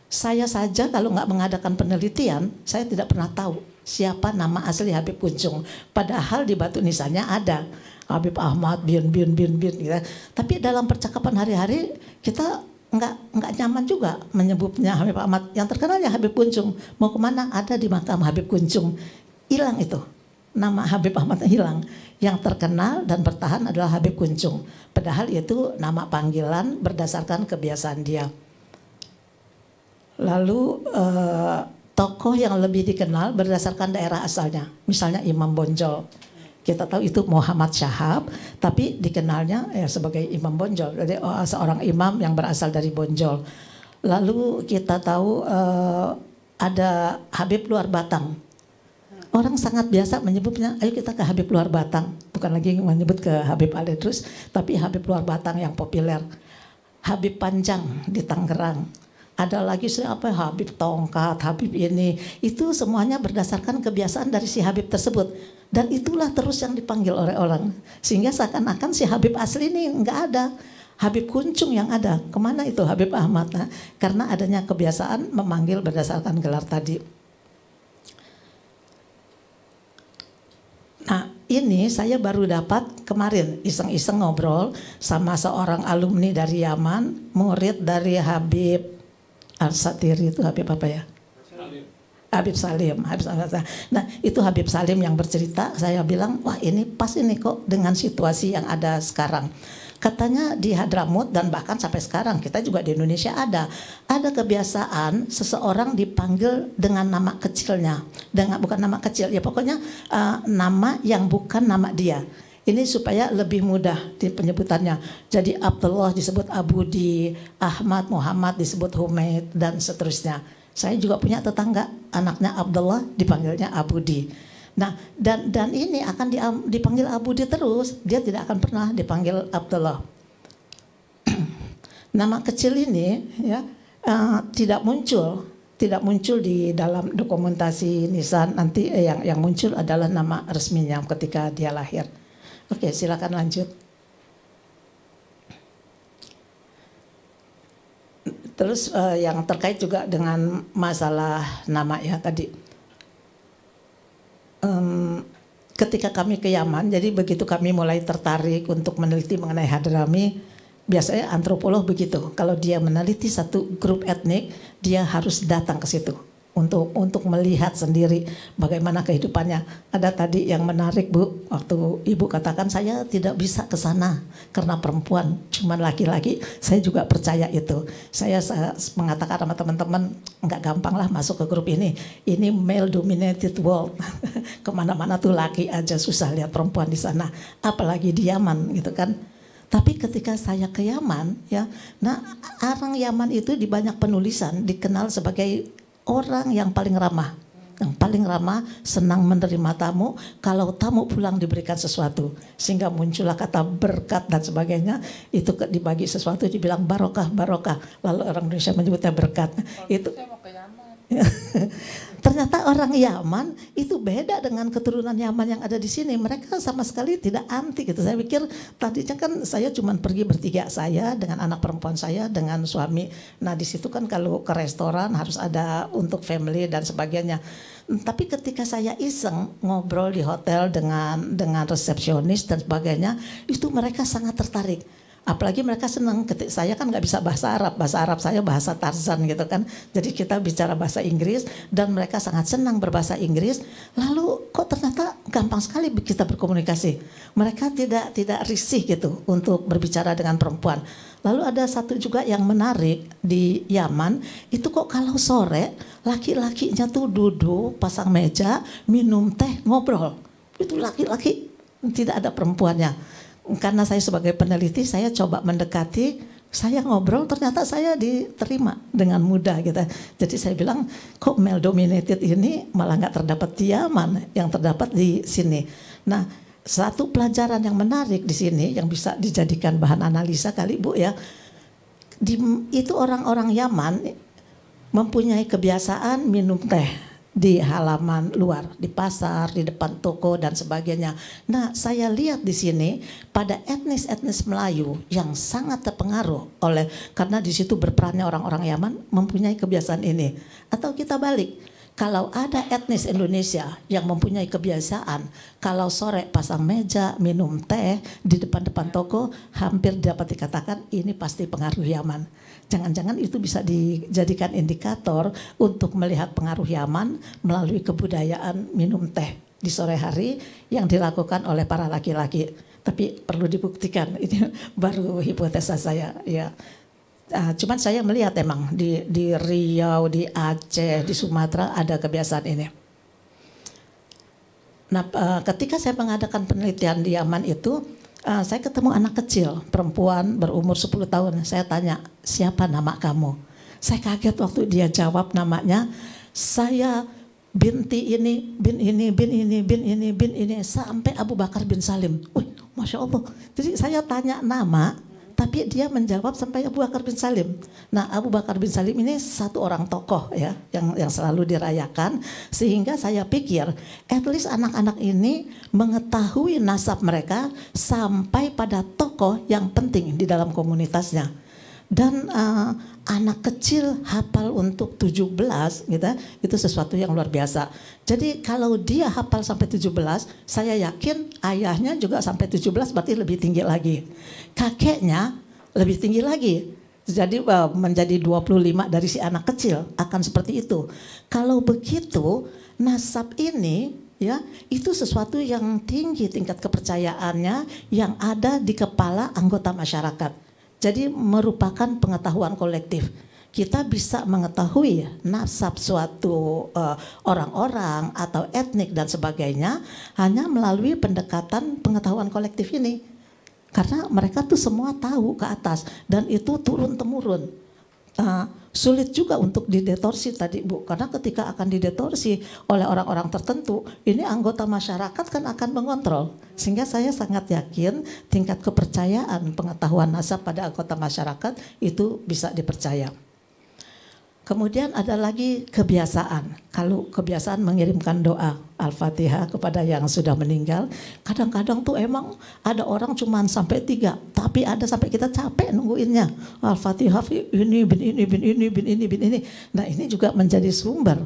Saya saja kalau nggak mengadakan penelitian, saya tidak pernah tahu siapa nama asli Habib Kuncung. Padahal di batu nisannya ada Habib Ahmad, bin bin bin bin. Gitu. Ya. Tapi dalam percakapan hari-hari kita nggak nggak nyaman juga menyebutnya Habib Ahmad. Yang terkenal ya Habib Kuncung. Mau kemana? Ada di makam Habib Kuncung. Hilang itu nama Habib Ahmad hilang. Yang terkenal dan bertahan adalah Habib Kuncung. Padahal itu nama panggilan berdasarkan kebiasaan dia. Lalu eh, tokoh yang lebih dikenal berdasarkan daerah asalnya. Misalnya Imam Bonjol. Kita tahu itu Muhammad Syahab, tapi dikenalnya ya, sebagai Imam Bonjol. Jadi oh, seorang imam yang berasal dari Bonjol. Lalu kita tahu eh, ada Habib Luar Batang orang sangat biasa menyebutnya, ayo kita ke Habib Luar Batang. Bukan lagi menyebut ke Habib terus, tapi Habib Luar Batang yang populer. Habib Panjang di Tangerang. Ada lagi apa Habib Tongkat, Habib ini. Itu semuanya berdasarkan kebiasaan dari si Habib tersebut. Dan itulah terus yang dipanggil oleh orang. Sehingga seakan-akan si Habib asli ini nggak ada. Habib Kuncung yang ada. Kemana itu Habib Ahmad? Nah, karena adanya kebiasaan memanggil berdasarkan gelar tadi. ini saya baru dapat kemarin iseng-iseng ngobrol sama seorang alumni dari Yaman, murid dari Habib Al-Satiri itu Habib apa ya? Habib Salim, Habib Salim. Nah itu Habib Salim yang bercerita, saya bilang, wah ini pas ini kok dengan situasi yang ada sekarang. Katanya di Hadramut dan bahkan sampai sekarang kita juga di Indonesia ada ada kebiasaan seseorang dipanggil dengan nama kecilnya, dengan bukan nama kecil ya pokoknya uh, nama yang bukan nama dia. Ini supaya lebih mudah di penyebutannya. Jadi Abdullah disebut Abu di Ahmad, Muhammad disebut Humaid dan seterusnya. Saya juga punya tetangga anaknya Abdullah dipanggilnya Abu di Nah, dan dan ini akan dipanggil Abu di terus, dia tidak akan pernah dipanggil Abdullah. Nama kecil ini ya uh, tidak muncul, tidak muncul di dalam dokumentasi Nisan nanti eh, yang yang muncul adalah nama resminya ketika dia lahir. Oke, silakan lanjut. Terus uh, yang terkait juga dengan masalah nama ya tadi um, ketika kami ke Yaman, jadi begitu kami mulai tertarik untuk meneliti mengenai Hadrami, biasanya antropolog begitu. Kalau dia meneliti satu grup etnik, dia harus datang ke situ untuk untuk melihat sendiri bagaimana kehidupannya. Ada tadi yang menarik Bu, waktu Ibu katakan saya tidak bisa ke sana karena perempuan, cuman laki-laki. Saya juga percaya itu. Saya, mengatakan sama teman-teman nggak gampang lah masuk ke grup ini. Ini male dominated world. Kemana-mana tuh laki aja susah lihat perempuan di sana. Apalagi di Yaman gitu kan. Tapi ketika saya ke Yaman, ya, nah orang Yaman itu di banyak penulisan dikenal sebagai orang yang paling ramah. Yang paling ramah senang menerima tamu. Kalau tamu pulang diberikan sesuatu. Sehingga muncullah kata berkat dan sebagainya. Itu dibagi sesuatu dibilang barokah, barokah. Lalu orang Indonesia menyebutnya berkat. itu saya mau Ternyata orang Yaman itu beda dengan keturunan Yaman yang ada di sini. Mereka sama sekali tidak anti gitu. Saya pikir tadi kan, kan saya cuma pergi bertiga saya dengan anak perempuan saya dengan suami. Nah di situ kan kalau ke restoran harus ada untuk family dan sebagainya. Tapi ketika saya iseng ngobrol di hotel dengan dengan resepsionis dan sebagainya, itu mereka sangat tertarik Apalagi mereka senang, ketik saya kan nggak bisa bahasa Arab, bahasa Arab saya bahasa Tarzan gitu kan. Jadi kita bicara bahasa Inggris dan mereka sangat senang berbahasa Inggris. Lalu kok ternyata gampang sekali kita berkomunikasi. Mereka tidak tidak risih gitu untuk berbicara dengan perempuan. Lalu ada satu juga yang menarik di Yaman, itu kok kalau sore laki-lakinya tuh duduk pasang meja, minum teh, ngobrol. Itu laki-laki tidak ada perempuannya karena saya sebagai peneliti saya coba mendekati saya ngobrol ternyata saya diterima dengan mudah gitu. Jadi saya bilang kok male dominated ini malah nggak terdapat diaman yang terdapat di sini. Nah satu pelajaran yang menarik di sini yang bisa dijadikan bahan analisa kali Bu ya. Di, itu orang-orang Yaman mempunyai kebiasaan minum teh di halaman luar, di pasar, di depan toko dan sebagainya. Nah, saya lihat di sini pada etnis-etnis Melayu yang sangat terpengaruh oleh karena di situ berperannya orang-orang Yaman mempunyai kebiasaan ini. Atau kita balik, kalau ada etnis Indonesia yang mempunyai kebiasaan kalau sore pasang meja, minum teh di depan-depan toko hampir dapat dikatakan ini pasti pengaruh Yaman. Jangan-jangan itu bisa dijadikan indikator untuk melihat pengaruh Yaman melalui kebudayaan minum teh di sore hari yang dilakukan oleh para laki-laki. Tapi perlu dibuktikan ini baru hipotesa saya ya. Uh, cuman saya melihat emang di di Riau, di Aceh, di Sumatera ada kebiasaan ini. Nah, eh, ketika saya mengadakan penelitian di Yaman itu uh, saya ketemu anak kecil perempuan berumur 10 tahun. Saya tanya siapa nama kamu? Saya kaget waktu dia jawab namanya. Saya binti ini, bin ini, bin ini, bin ini, bin ini, sampai Abu Bakar bin Salim. Wih, Masya Allah. Jadi saya tanya nama, tapi dia menjawab sampai Abu Bakar bin Salim. Nah, Abu Bakar bin Salim ini satu orang tokoh ya yang yang selalu dirayakan sehingga saya pikir at least anak-anak ini mengetahui nasab mereka sampai pada tokoh yang penting di dalam komunitasnya. Dan uh, anak kecil hafal untuk 17 gitu itu sesuatu yang luar biasa. Jadi kalau dia hafal sampai 17, saya yakin ayahnya juga sampai 17 berarti lebih tinggi lagi. Kakeknya lebih tinggi lagi. Jadi eh, menjadi 25 dari si anak kecil akan seperti itu. Kalau begitu nasab ini ya itu sesuatu yang tinggi tingkat kepercayaannya yang ada di kepala anggota masyarakat. Jadi merupakan pengetahuan kolektif. Kita bisa mengetahui nasab suatu eh, orang-orang uh, atau etnik dan sebagainya hanya melalui pendekatan pengetahuan kolektif ini. Karena mereka tuh semua tahu ke atas dan itu turun temurun uh, sulit juga untuk didetorsi tadi Bu karena ketika akan didetorsi oleh orang-orang tertentu ini anggota masyarakat kan akan mengontrol sehingga saya sangat yakin tingkat kepercayaan pengetahuan nasab pada anggota masyarakat itu bisa dipercaya. Kemudian ada lagi kebiasaan. Kalau kebiasaan mengirimkan doa Al-Fatihah kepada yang sudah meninggal, kadang-kadang tuh emang ada orang cuma sampai tiga, tapi ada sampai kita capek nungguinnya. Al-Fatihah ini, bin ini, bin ini, bin ini, bin ini. Nah ini juga menjadi sumber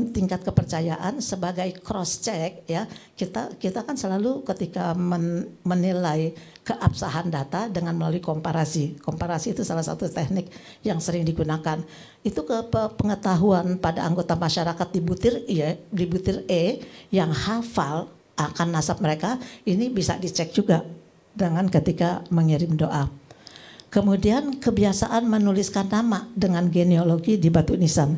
tingkat kepercayaan sebagai cross check ya kita kita kan selalu ketika men, menilai keabsahan data dengan melalui komparasi komparasi itu salah satu teknik yang sering digunakan itu ke pengetahuan pada anggota masyarakat di butir ya di butir E yang hafal akan nasab mereka ini bisa dicek juga dengan ketika mengirim doa kemudian kebiasaan menuliskan nama dengan genealogi di batu nisan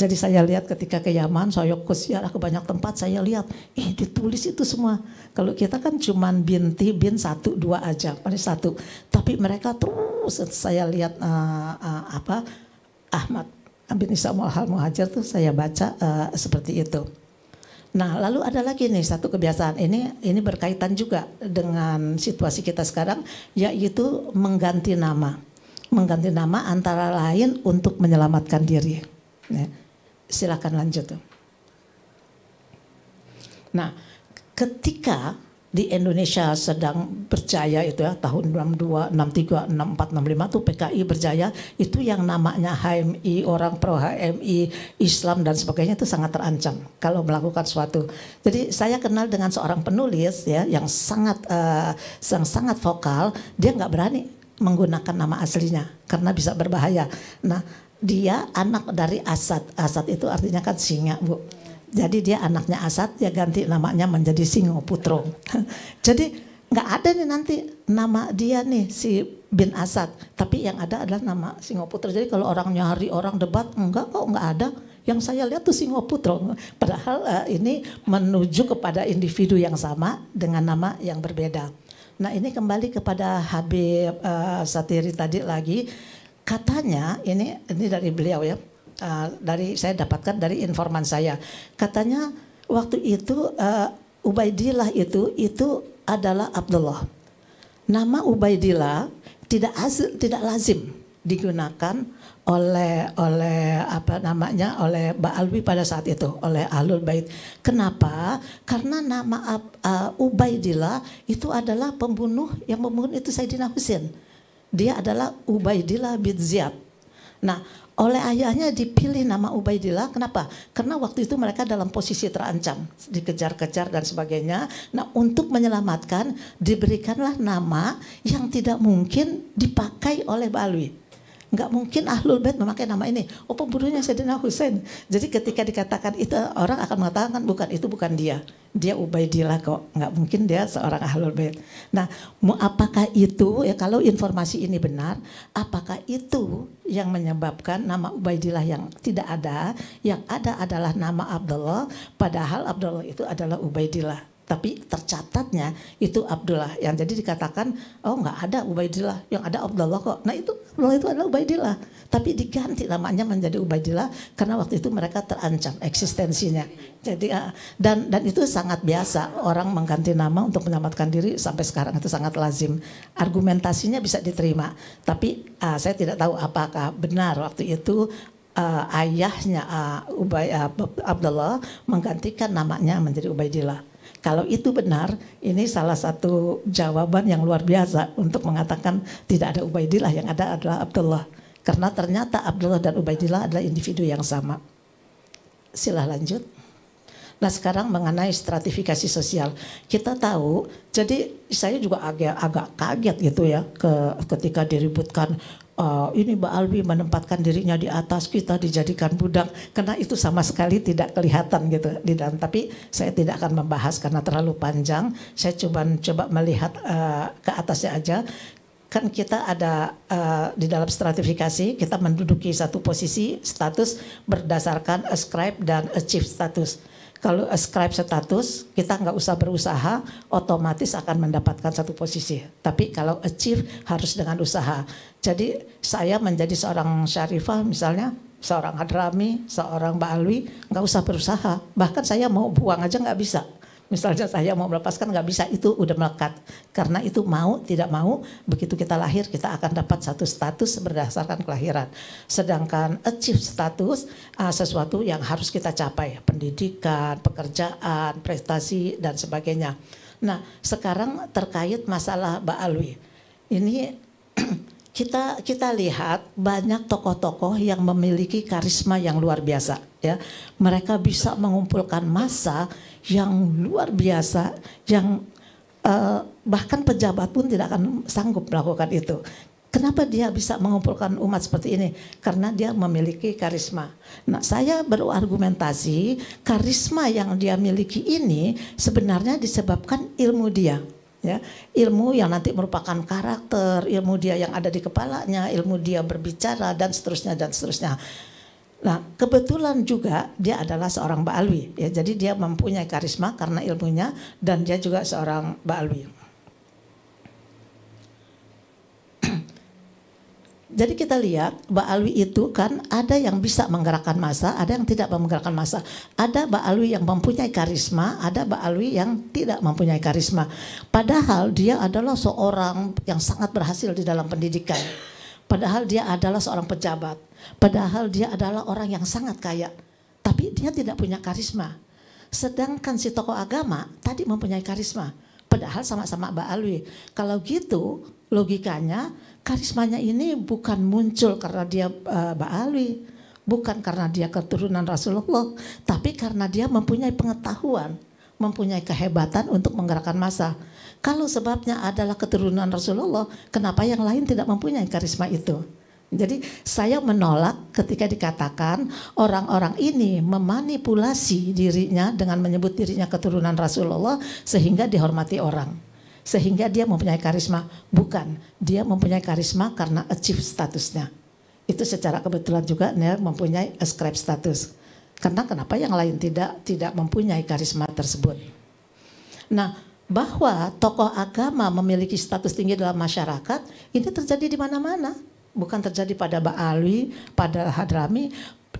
jadi saya lihat ketika ke Yaman, saya ke ke banyak tempat, saya lihat, eh ditulis itu semua. Kalau kita kan cuma binti, bin satu, dua aja, paling satu. Tapi mereka terus, saya lihat uh, uh, apa Ahmad bin Isa Al Muhajir tuh saya baca uh, seperti itu. Nah, lalu ada lagi nih satu kebiasaan ini ini berkaitan juga dengan situasi kita sekarang yaitu mengganti nama. Mengganti nama antara lain untuk menyelamatkan diri. Ya silakan lanjut. Nah, ketika di Indonesia sedang berjaya itu ya tahun 62, 63, 64, 65 itu PKI berjaya itu yang namanya HMI, orang pro HMI, Islam dan sebagainya itu sangat terancam kalau melakukan suatu. Jadi saya kenal dengan seorang penulis ya yang sangat uh, yang sangat vokal, dia nggak berani menggunakan nama aslinya karena bisa berbahaya. Nah, dia anak dari Asad. Asad itu artinya kan singa, Bu. Jadi dia anaknya Asad, dia ganti namanya menjadi Singo Putro. Jadi nggak ada nih nanti nama dia nih si bin Asad, tapi yang ada adalah nama Singo Putro. Jadi kalau orang nyari orang debat, enggak kok enggak ada. Yang saya lihat tuh Singo Putro. Padahal uh, ini menuju kepada individu yang sama dengan nama yang berbeda. Nah ini kembali kepada Habib uh, Satiri tadi lagi katanya ini ini dari beliau ya uh, dari saya dapatkan dari informan saya katanya waktu itu uh, Ubaidillah itu itu adalah Abdullah nama Ubaidillah tidak azil, tidak lazim digunakan oleh oleh apa namanya oleh Mbak Alwi pada saat itu oleh Alul Bait. Kenapa? Karena nama uh, Ubaidillah itu adalah pembunuh yang membunuh itu Sayyidina Husain dia adalah Ubaidillah bin Ziyad. Nah, oleh ayahnya dipilih nama Ubaidillah. Kenapa? Karena waktu itu mereka dalam posisi terancam, dikejar-kejar dan sebagainya. Nah, untuk menyelamatkan diberikanlah nama yang tidak mungkin dipakai oleh Balwi nggak mungkin ahlul bait memakai nama ini. Oh pembunuhnya Sayyidina Hussein. Jadi ketika dikatakan itu orang akan mengatakan bukan itu bukan dia. Dia Ubaidillah kok. Nggak mungkin dia seorang ahlul bait. Nah, apakah itu ya kalau informasi ini benar, apakah itu yang menyebabkan nama Ubaidillah yang tidak ada, yang ada adalah nama Abdullah padahal Abdullah itu adalah Ubaidillah tapi tercatatnya itu Abdullah yang jadi dikatakan oh nggak ada Ubaidillah yang ada Abdullah kok nah itu Abdullah itu adalah Ubaidillah tapi diganti namanya menjadi Ubaidillah karena waktu itu mereka terancam eksistensinya jadi ah, dan dan itu sangat biasa orang mengganti nama untuk menyelamatkan diri sampai sekarang itu sangat lazim argumentasinya bisa diterima tapi uh, saya tidak tahu apakah benar waktu itu uh, ayahnya uh, Ubay uh, Abdullah menggantikan namanya menjadi Ubaidillah kalau itu benar, ini salah satu jawaban yang luar biasa untuk mengatakan tidak ada Ubaidillah, yang ada adalah Abdullah. Karena ternyata Abdullah dan Ubaidillah adalah individu yang sama. Silah lanjut. Nah sekarang mengenai stratifikasi sosial, kita tahu. Jadi saya juga agak agak kaget gitu ya ke, ketika diributkan uh, ini Mbak Alwi menempatkan dirinya di atas kita dijadikan budak karena itu sama sekali tidak kelihatan gitu di dalam tapi saya tidak akan membahas karena terlalu panjang saya coba coba melihat uh, ke atasnya aja kan kita ada uh, di dalam stratifikasi kita menduduki satu posisi status berdasarkan ascribe dan achieve status kalau ascribe status, kita nggak usah berusaha, otomatis akan mendapatkan satu posisi. Tapi kalau achieve harus dengan usaha. Jadi saya menjadi seorang syarifah misalnya, seorang hadrami, seorang Mbak Alwi, nggak usah berusaha. Bahkan saya mau buang aja nggak bisa Misalnya saya mau melepaskan nggak bisa itu udah melekat karena itu mau tidak mau begitu kita lahir kita akan dapat satu status berdasarkan kelahiran. Sedangkan achieve status uh, sesuatu yang harus kita capai pendidikan, pekerjaan, prestasi dan sebagainya. Nah sekarang terkait masalah Mbak Alwi ini kita kita lihat banyak tokoh-tokoh yang memiliki karisma yang luar biasa ya. Mereka bisa mengumpulkan massa yang luar biasa yang uh, bahkan pejabat pun tidak akan sanggup melakukan itu. Kenapa dia bisa mengumpulkan umat seperti ini? Karena dia memiliki karisma. Nah, saya berargumentasi karisma yang dia miliki ini sebenarnya disebabkan ilmu dia ya ilmu yang nanti merupakan karakter ilmu dia yang ada di kepalanya ilmu dia berbicara dan seterusnya dan seterusnya nah kebetulan juga dia adalah seorang Baalwi ya jadi dia mempunyai karisma karena ilmunya dan dia juga seorang Baalwi Jadi kita lihat Mbak Alwi itu kan ada yang bisa menggerakkan masa, ada yang tidak menggerakkan masa. Ada Mbak Alwi yang mempunyai karisma, ada Mbak Alwi yang tidak mempunyai karisma. Padahal dia adalah seorang yang sangat berhasil di dalam pendidikan. Padahal dia adalah seorang pejabat. Padahal dia adalah orang yang sangat kaya. Tapi dia tidak punya karisma. Sedangkan si tokoh agama tadi mempunyai karisma. Padahal sama-sama Mbak Alwi. Kalau gitu logikanya karismanya ini bukan muncul karena dia uh, eh, Ba'alwi, bukan karena dia keturunan Rasulullah, tapi karena dia mempunyai pengetahuan, mempunyai kehebatan untuk menggerakkan massa. Kalau sebabnya adalah keturunan Rasulullah, kenapa yang lain tidak mempunyai karisma itu? Jadi saya menolak ketika dikatakan orang-orang ini memanipulasi dirinya dengan menyebut dirinya keturunan Rasulullah sehingga dihormati orang sehingga dia mempunyai karisma. Bukan, dia mempunyai karisma karena achieve statusnya. Itu secara kebetulan juga Nel mempunyai ascribe status. Karena kenapa yang lain tidak tidak mempunyai karisma tersebut. Nah, bahwa tokoh agama memiliki status tinggi dalam masyarakat, ini terjadi di mana-mana. Bukan terjadi pada Ba'alwi, pada Hadrami,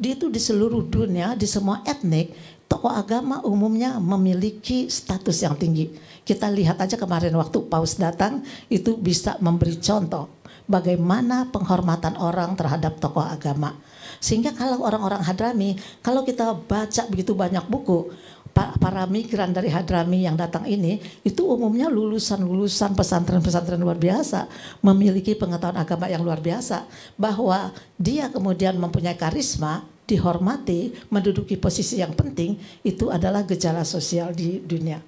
itu di seluruh dunia, di semua etnik, tokoh agama umumnya memiliki status yang tinggi. Kita lihat aja kemarin waktu Paus datang itu bisa memberi contoh bagaimana penghormatan orang terhadap tokoh agama. Sehingga kalau orang-orang Hadrami, kalau kita baca begitu banyak buku, para migran dari Hadrami yang datang ini itu umumnya lulusan-lulusan pesantren-pesantren luar biasa, memiliki pengetahuan agama yang luar biasa, bahwa dia kemudian mempunyai karisma dihormati, menduduki posisi yang penting itu adalah gejala sosial di dunia.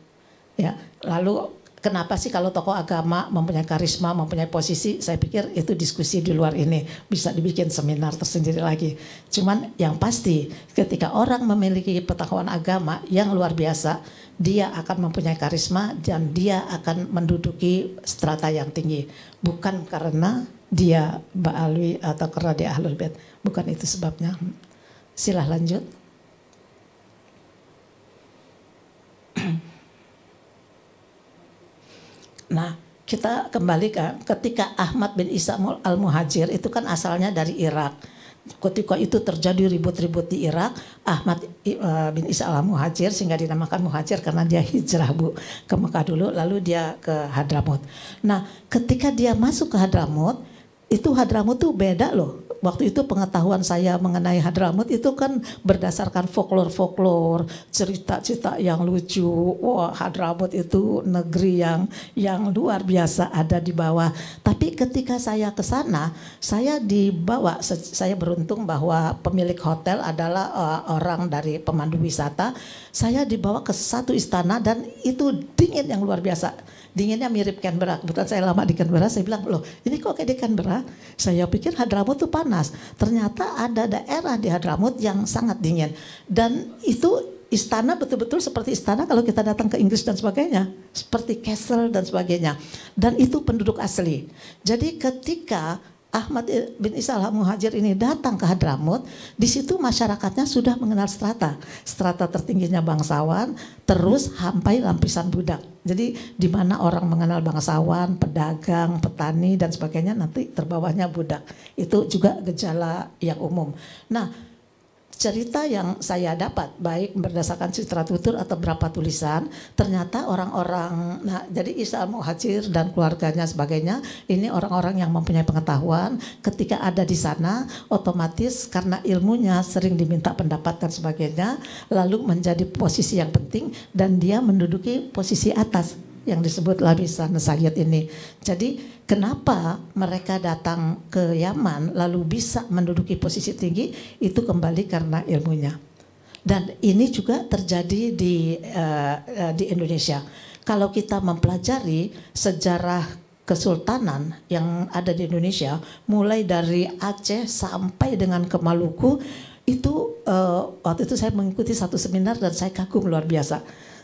Ya, lalu kenapa sih kalau tokoh agama mempunyai karisma, mempunyai posisi, saya pikir itu diskusi di luar ini bisa dibikin seminar tersendiri lagi. Cuman yang pasti ketika orang memiliki pengetahuan agama yang luar biasa, dia akan mempunyai karisma dan dia akan menduduki strata yang tinggi, bukan karena dia Ba'alwi atau karena dia Ahlul Bait. Bukan itu sebabnya. Silah lanjut. Nah, kita kembali ke ketika Ahmad bin Isa al-Muhajir itu kan asalnya dari Irak. Ketika itu terjadi ribut-ribut di Irak, Ahmad e, bin Isa al-Muhajir sehingga dinamakan Muhajir karena dia hijrah Bu ke Mekah dulu lalu dia ke Hadramut. Nah, ketika dia masuk ke Hadramut, itu Hadramut tuh beda loh waktu itu pengetahuan saya mengenai Hadramut itu kan berdasarkan folklore-folklore, cerita-cerita yang lucu. Wah, Hadramut itu negeri yang yang luar biasa ada di bawah. Tapi ketika saya ke sana, saya dibawa saya beruntung bahwa pemilik hotel adalah eh, orang dari pemandu wisata. Saya dibawa ke satu istana dan itu dingin yang luar biasa dinginnya mirip Canberra. Kebetulan saya lama di Canberra, saya bilang, loh ini kok kayak di Canberra? Saya pikir Hadramut itu panas. Ternyata ada daerah di Hadramut yang sangat dingin. Dan itu istana betul-betul seperti istana kalau kita datang ke Inggris dan sebagainya, seperti castle dan sebagainya. Dan itu penduduk asli. Jadi ketika Ahmad bin Isalah Muhajir ini datang ke Hadramut, di situ masyarakatnya sudah mengenal strata. Strata tertingginya bangsawan, terus sampai lampisan budak. Jadi di mana orang mengenal bangsawan, pedagang, petani dan sebagainya nanti terbawahnya budak. Itu juga gejala yang umum. Nah, cerita yang saya dapat baik berdasarkan citra tutur atau berapa tulisan ternyata orang-orang nah jadi Isa Muhajir dan keluarganya sebagainya ini orang-orang yang mempunyai pengetahuan ketika ada di sana otomatis karena ilmunya sering diminta pendapat dan sebagainya lalu menjadi posisi yang penting dan dia menduduki posisi atas yang disebut lapisan Sayyid ini. Jadi kenapa mereka datang ke Yaman lalu bisa menduduki posisi tinggi itu kembali karena ilmunya. Dan ini juga terjadi di uh, di Indonesia. Kalau kita mempelajari sejarah kesultanan yang ada di Indonesia mulai dari Aceh sampai dengan ke Maluku itu uh, waktu itu saya mengikuti satu seminar dan saya kagum luar biasa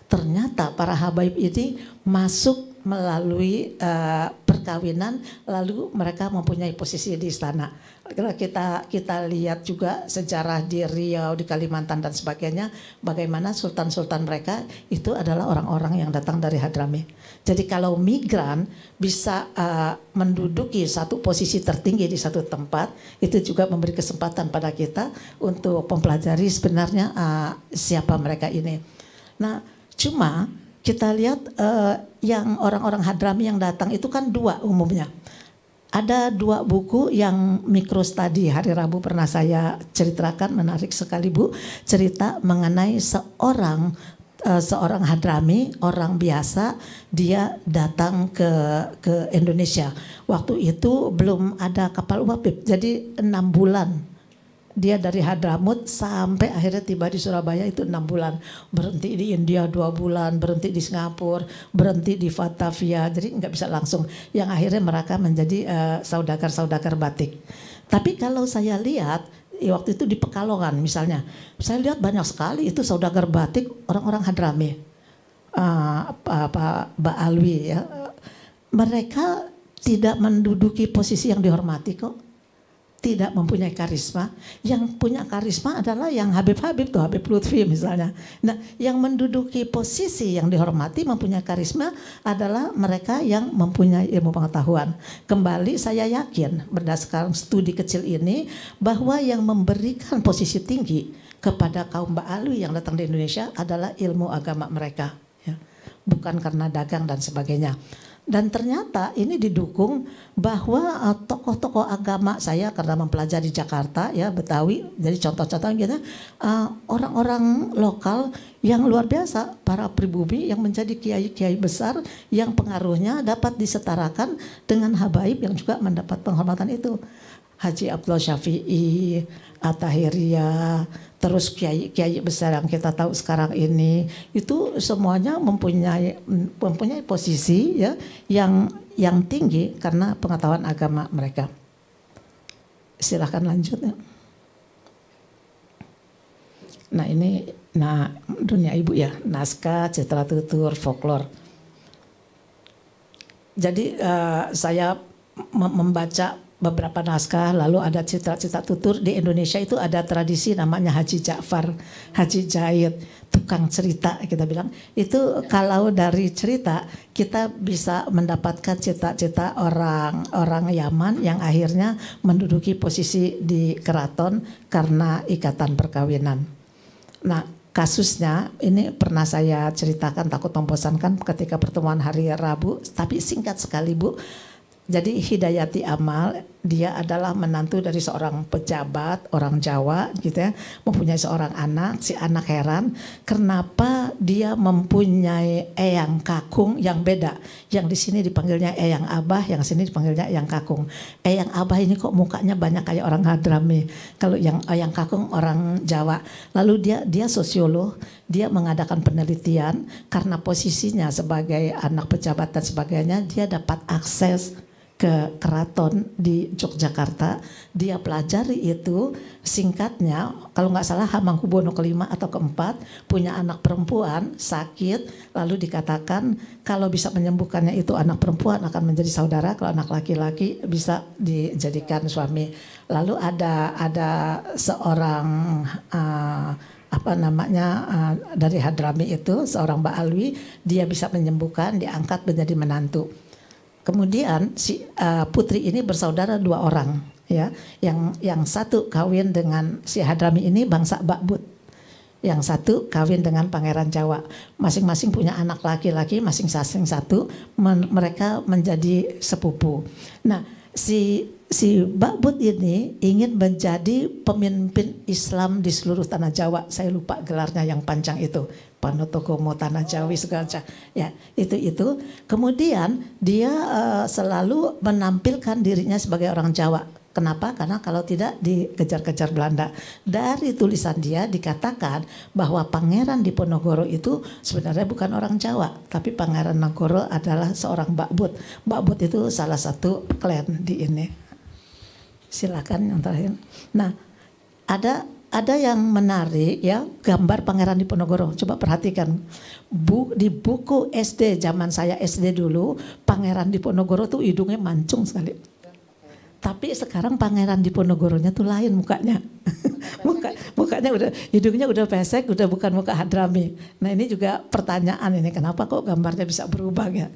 ternyata para habaib ini masuk melalui uh, perkawinan lalu mereka mempunyai posisi di istana. Kalau kita kita lihat juga sejarah di Riau, di Kalimantan dan sebagainya bagaimana sultan-sultan mereka itu adalah orang-orang yang datang dari Hadrami. Jadi kalau migran bisa uh, menduduki satu posisi tertinggi di satu tempat itu juga memberi kesempatan pada kita untuk mempelajari sebenarnya uh, siapa mereka ini. Nah, Cuma kita lihat uh, yang orang-orang hadrami yang datang itu kan dua umumnya. Ada dua buku yang mikro tadi hari Rabu pernah saya ceritakan menarik sekali Bu cerita mengenai seorang eh, seorang hadrami, orang biasa, dia datang ke ke Indonesia. Waktu itu belum ada kapal uapip, jadi enam bulan dia dari Hadramut sampai akhirnya tiba di Surabaya itu enam bulan berhenti di India dua bulan berhenti di Singapura berhenti di Fatavia jadi nggak bisa langsung yang akhirnya mereka menjadi uh, eh, saudagar saudagar batik tapi kalau saya lihat ya waktu itu di Pekalongan misalnya saya lihat banyak sekali itu saudagar batik orang-orang Hadrami uh, eh, apa, apa Mbak Alwi ya mereka tidak menduduki posisi yang dihormati kok tidak mempunyai karisma. Yang punya karisma adalah yang Habib-Habib tuh, Habib Lutfi misalnya. Nah, yang menduduki posisi yang dihormati mempunyai karisma adalah mereka yang mempunyai ilmu pengetahuan. Kembali saya yakin berdasarkan studi kecil ini bahwa yang memberikan posisi tinggi kepada kaum Ba'alwi yang datang di Indonesia adalah ilmu agama mereka. Ya. Bukan karena dagang dan sebagainya. Dan ternyata ini didukung bahwa eh, tokoh-tokoh agama saya karena mempelajari Jakarta ya Betawi jadi contoh-contoh gitu uh, orang-orang lokal yang luar biasa para pribumi yang menjadi kiai-kiai besar yang pengaruhnya dapat disetarakan dengan habaib yang juga mendapat penghormatan itu Haji Abdul Syafi'i, Atahiriyah, terus kiai kiai besar yang kita tahu sekarang ini itu semuanya mempunyai mempunyai posisi ya yang yang tinggi karena pengetahuan agama mereka. Silahkan lanjut ya. Nah ini nah dunia ibu ya naskah citra tutur folklore. Jadi uh, saya membaca beberapa naskah lalu ada cerita-cerita tutur di Indonesia itu ada tradisi namanya Haji Ja'far, Haji Jayet, tukang cerita kita bilang. Itu kalau dari cerita kita bisa mendapatkan cerita-cerita orang-orang Yaman yang akhirnya menduduki posisi di keraton karena ikatan perkawinan. Nah, kasusnya ini pernah saya ceritakan takut membosankan ketika pertemuan hari Rabu, tapi singkat sekali Bu jadi Hidayati Amal dia adalah menantu dari seorang pejabat orang Jawa gitu ya, mempunyai seorang anak. Si anak heran kenapa dia mempunyai eyang kakung yang beda. Yang di sini dipanggilnya eyang abah, yang sini dipanggilnya eyang kakung. Eyang abah ini kok mukanya banyak kayak orang Hadrami. Kalau yang eyang kakung orang Jawa. Lalu dia dia sosiolog, dia mengadakan penelitian karena posisinya sebagai anak pejabat dan sebagainya dia dapat akses ke keraton di Yogyakarta. Dia pelajari itu singkatnya kalau nggak salah Hamengkubuwono kelima atau keempat punya anak perempuan sakit lalu dikatakan kalau bisa menyembuhkannya itu anak perempuan akan menjadi saudara kalau anak laki-laki bisa dijadikan suami. Lalu ada ada seorang uh, apa namanya uh, dari Hadrami itu seorang Mbak Alwi dia bisa menyembuhkan diangkat menjadi menantu Kemudian si uh, putri ini bersaudara dua orang, ya. Yang yang satu kawin dengan si Hadrami ini bangsa Bakbud, Yang satu kawin dengan pangeran Jawa. Masing-masing punya anak laki-laki, masing-masing satu. Men mereka menjadi sepupu. Nah, si si Bakbut ini ingin menjadi pemimpin Islam di seluruh tanah Jawa. Saya lupa gelarnya yang panjang itu. Panotogomo Tanah Jawi segala macam. Ya, itu itu. Kemudian dia uh, selalu menampilkan dirinya sebagai orang Jawa. Kenapa? Karena kalau tidak dikejar-kejar Belanda. Dari tulisan dia dikatakan bahwa Pangeran Diponegoro itu sebenarnya bukan orang Jawa, tapi Pangeran Nagoro adalah seorang Bakbut. Bakbut itu salah satu klan di ini. Silakan yang terakhir. Nah, ada ada yang menarik ya gambar Pangeran Diponegoro. Coba perhatikan Bu, di buku SD zaman saya SD dulu Pangeran Diponegoro tuh hidungnya mancung sekali. Tapi sekarang Pangeran Diponegoronya tuh lain mukanya. Muka, mukanya udah hidungnya udah pesek, udah bukan muka hadrami. Nah ini juga pertanyaan ini kenapa kok gambarnya bisa berubah ya?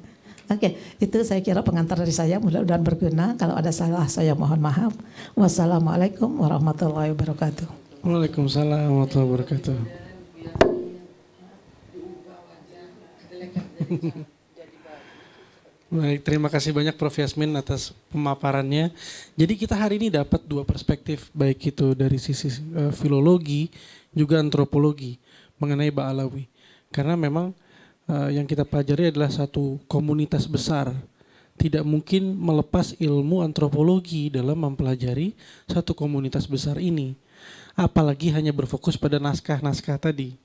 Oke, itu saya kira pengantar dari saya. Mudah-mudahan berguna. Kalau ada salah, saya mohon maaf. Wassalamualaikum warahmatullahi wabarakatuh. Waalaikumsalam warahmatullahi wabarakatuh. Baik, terima kasih banyak Prof. Yasmin atas pemaparannya. Jadi kita hari ini dapat dua perspektif, baik itu dari sisi uh, filologi juga antropologi mengenai Ba'alawi. Karena memang uh, yang kita pelajari adalah satu komunitas besar. Tidak mungkin melepas ilmu antropologi dalam mempelajari satu komunitas besar ini apalagi hanya berfokus pada naskah-naskah tadi.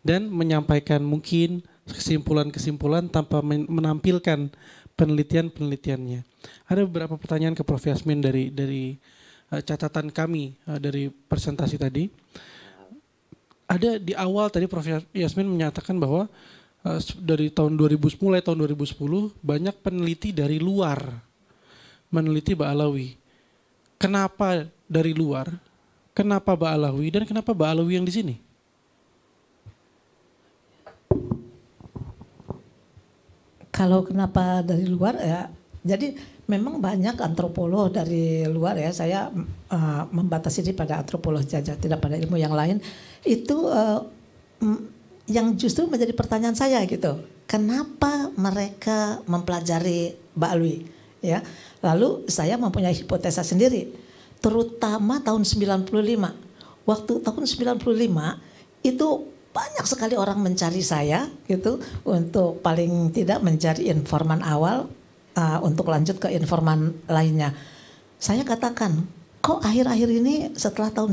Dan menyampaikan mungkin kesimpulan-kesimpulan tanpa menampilkan penelitian-penelitiannya. Ada beberapa pertanyaan ke Prof Yasmin dari dari uh, catatan kami uh, dari presentasi tadi. Ada di awal tadi Prof Yasmin menyatakan bahwa uh, dari tahun 2000 mulai tahun 2010 banyak peneliti dari luar meneliti Ba'alawi. Kenapa dari luar? Kenapa Ba'alawi dan kenapa Ba'alawi yang di sini? Kalau kenapa dari luar ya, jadi memang banyak antropolog dari luar ya. Saya uh, membatasi ini pada antropolog saja, tidak pada ilmu yang lain. Itu uh, yang justru menjadi pertanyaan saya gitu. Kenapa mereka mempelajari Ba'alawi? Ya, lalu saya mempunyai hipotesa sendiri terutama tahun 95. Waktu tahun 95 itu banyak sekali orang mencari saya gitu untuk paling tidak mencari informan awal uh, untuk lanjut ke informan lainnya. Saya katakan kok akhir-akhir ini setelah tahun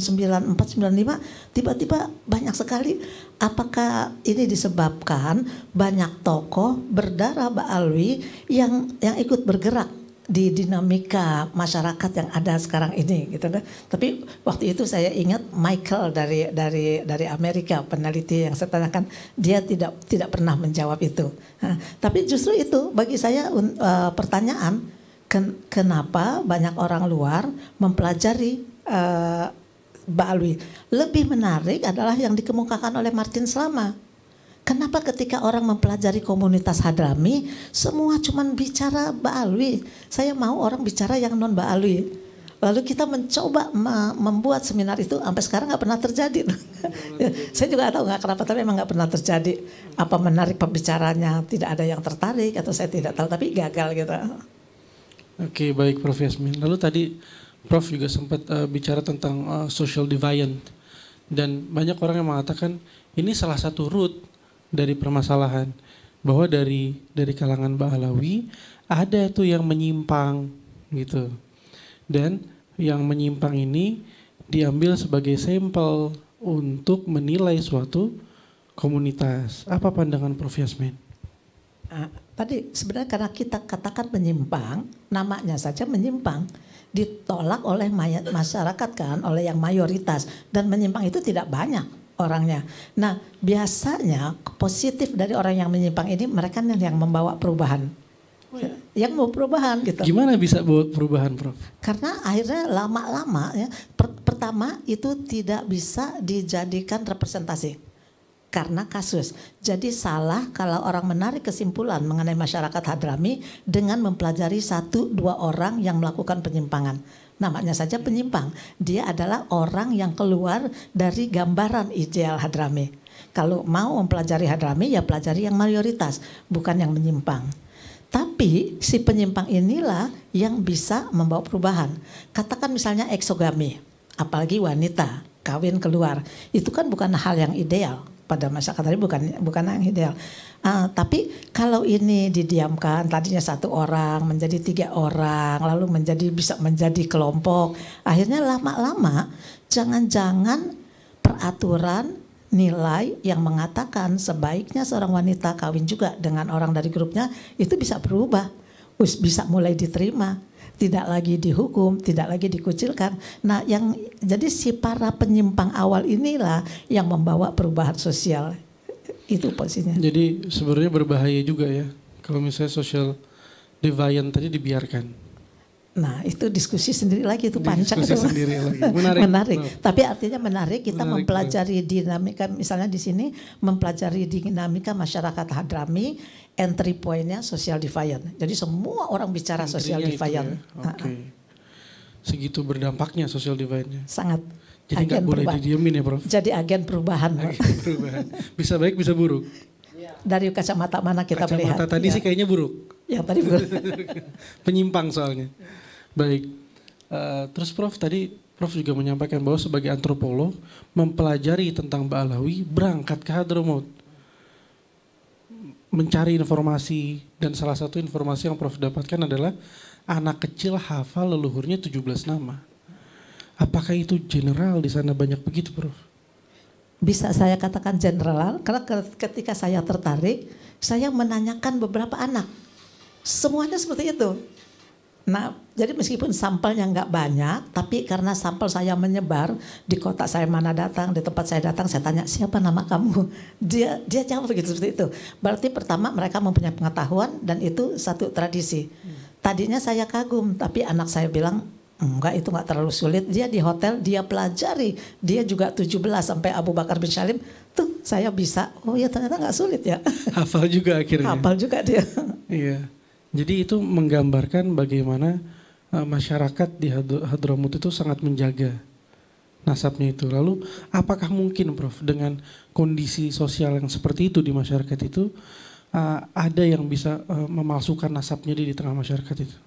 94-95 tiba-tiba banyak sekali apakah ini disebabkan banyak tokoh berdarah Baalwi yang yang ikut bergerak di dinamika masyarakat yang ada sekarang ini gitu kan? Tapi waktu itu saya ingat Michael dari dari dari Amerika peneliti yang saya tanyakan dia tidak tidak pernah menjawab itu. Nah, tapi justru itu bagi saya uh, pertanyaan ken, kenapa banyak orang luar mempelajari uh, Mbak Lebih menarik adalah yang dikemukakan oleh Martin Selama Kenapa ketika orang mempelajari komunitas Hadrami, semua cuma bicara Baalwi. Saya mau orang bicara yang non Baalwi. Lalu kita mencoba membuat seminar itu sampai sekarang nggak pernah terjadi. Saya juga tahu nggak kenapa tapi emang nggak pernah terjadi. Apa menarik pembicaranya tidak ada yang tertarik atau saya tidak tahu tapi gagal gitu. Oke baik Prof Yasmin. Lalu tadi Prof juga sempat uh, bicara tentang uh, social deviant dan banyak orang yang mengatakan ini salah satu root dari permasalahan bahwa dari dari kalangan Ba'alawi ada tuh yang menyimpang gitu. Dan yang menyimpang ini diambil sebagai sampel untuk menilai suatu komunitas. Apa pandangan Prof Yasmin? Ah, tadi sebenarnya karena kita katakan menyimpang, namanya saja menyimpang, ditolak oleh masyarakat kan, oleh yang mayoritas dan menyimpang itu tidak banyak orangnya. Nah, biasanya positif dari orang yang menyimpang ini mereka yang membawa perubahan. Oh, ya. Yang mau perubahan gitu. Gimana bisa buat perubahan, Prof? Karena akhirnya lama-lama ya per pertama itu tidak bisa dijadikan representasi karena kasus. Jadi salah kalau orang menarik kesimpulan mengenai masyarakat Hadrami dengan mempelajari satu dua orang yang melakukan penyimpangan namanya saja hmm. penyimpang. Dia adalah orang yang keluar dari gambaran ideal Hadrami. Kalau mau mempelajari Hadrami ya pelajari yang mayoritas, bukan yang menyimpang. Tapi si penyimpang inilah yang bisa membawa perubahan. Katakan misalnya eksogami, apalagi wanita kawin keluar. Itu kan bukan hal yang ideal pada masyarakat tadi bukan bukan yang ideal. Uh, tapi kalau ini didiamkan tadinya satu orang menjadi tiga orang lalu menjadi bisa menjadi kelompok akhirnya lama-lama jangan-jangan peraturan nilai yang mengatakan sebaiknya seorang wanita kawin juga dengan orang dari grupnya itu bisa berubah, bisa mulai diterima tidak lagi dihukum, tidak lagi dikucilkan. Nah, yang jadi si para penyimpang awal inilah yang membawa perubahan sosial. Itu posisinya. Jadi sebenarnya berbahaya juga ya kalau misalnya sosial deviant tadi dibiarkan. Nah, itu diskusi sendiri lagi itu panjang itu. sendiri lagi. Menarik. menarik. Tapi artinya menarik kita menarik, mempelajari dinamika misalnya di sini mempelajari dinamika masyarakat Hadrami entry pointnya social defiant. Jadi semua orang bicara Entrinya social ya, defiant. Ya? Oke. Okay. Segitu berdampaknya social defiantnya. Sangat. Jadi gak boleh perubahan. didiemin ya Prof? Jadi agen perubahan. Agen perubahan. bisa baik bisa buruk. Iya. Dari kacamata mana kita kacamata melihat? Kacamata tadi ya. sih kayaknya buruk. Ya tadi buruk. Penyimpang soalnya. Baik. Uh, terus Prof tadi Prof juga menyampaikan bahwa sebagai antropolog mempelajari tentang Ba'alawi berangkat ke Hadramaut mencari informasi dan salah satu informasi yang Prof dapatkan adalah anak kecil hafal leluhurnya 17 nama. Apakah itu general di sana banyak begitu Prof? Bisa saya katakan general karena ketika saya tertarik saya menanyakan beberapa anak. Semuanya seperti itu. Nah, jadi meskipun sampelnya nggak banyak, tapi karena sampel saya menyebar di kota saya mana datang, di tempat saya datang, saya tanya siapa nama kamu. Dia dia jawab begitu seperti itu. Berarti pertama mereka mempunyai pengetahuan dan itu satu tradisi. Hmm. Tadinya saya kagum, tapi anak saya bilang Enggak itu enggak terlalu sulit. Dia di hotel dia pelajari. Dia juga 17 sampai Abu Bakar bin Salim. Tuh saya bisa. Oh ya ternyata enggak sulit ya. Hafal juga akhirnya. Hafal juga dia. Iya. Jadi itu menggambarkan bagaimana eh, masyarakat di Hadramut itu sangat menjaga nasabnya itu. Lalu apakah mungkin Prof dengan kondisi sosial yang seperti itu di masyarakat itu eh, ada yang bisa eh, memalsukan nasabnya di, di tengah masyarakat itu?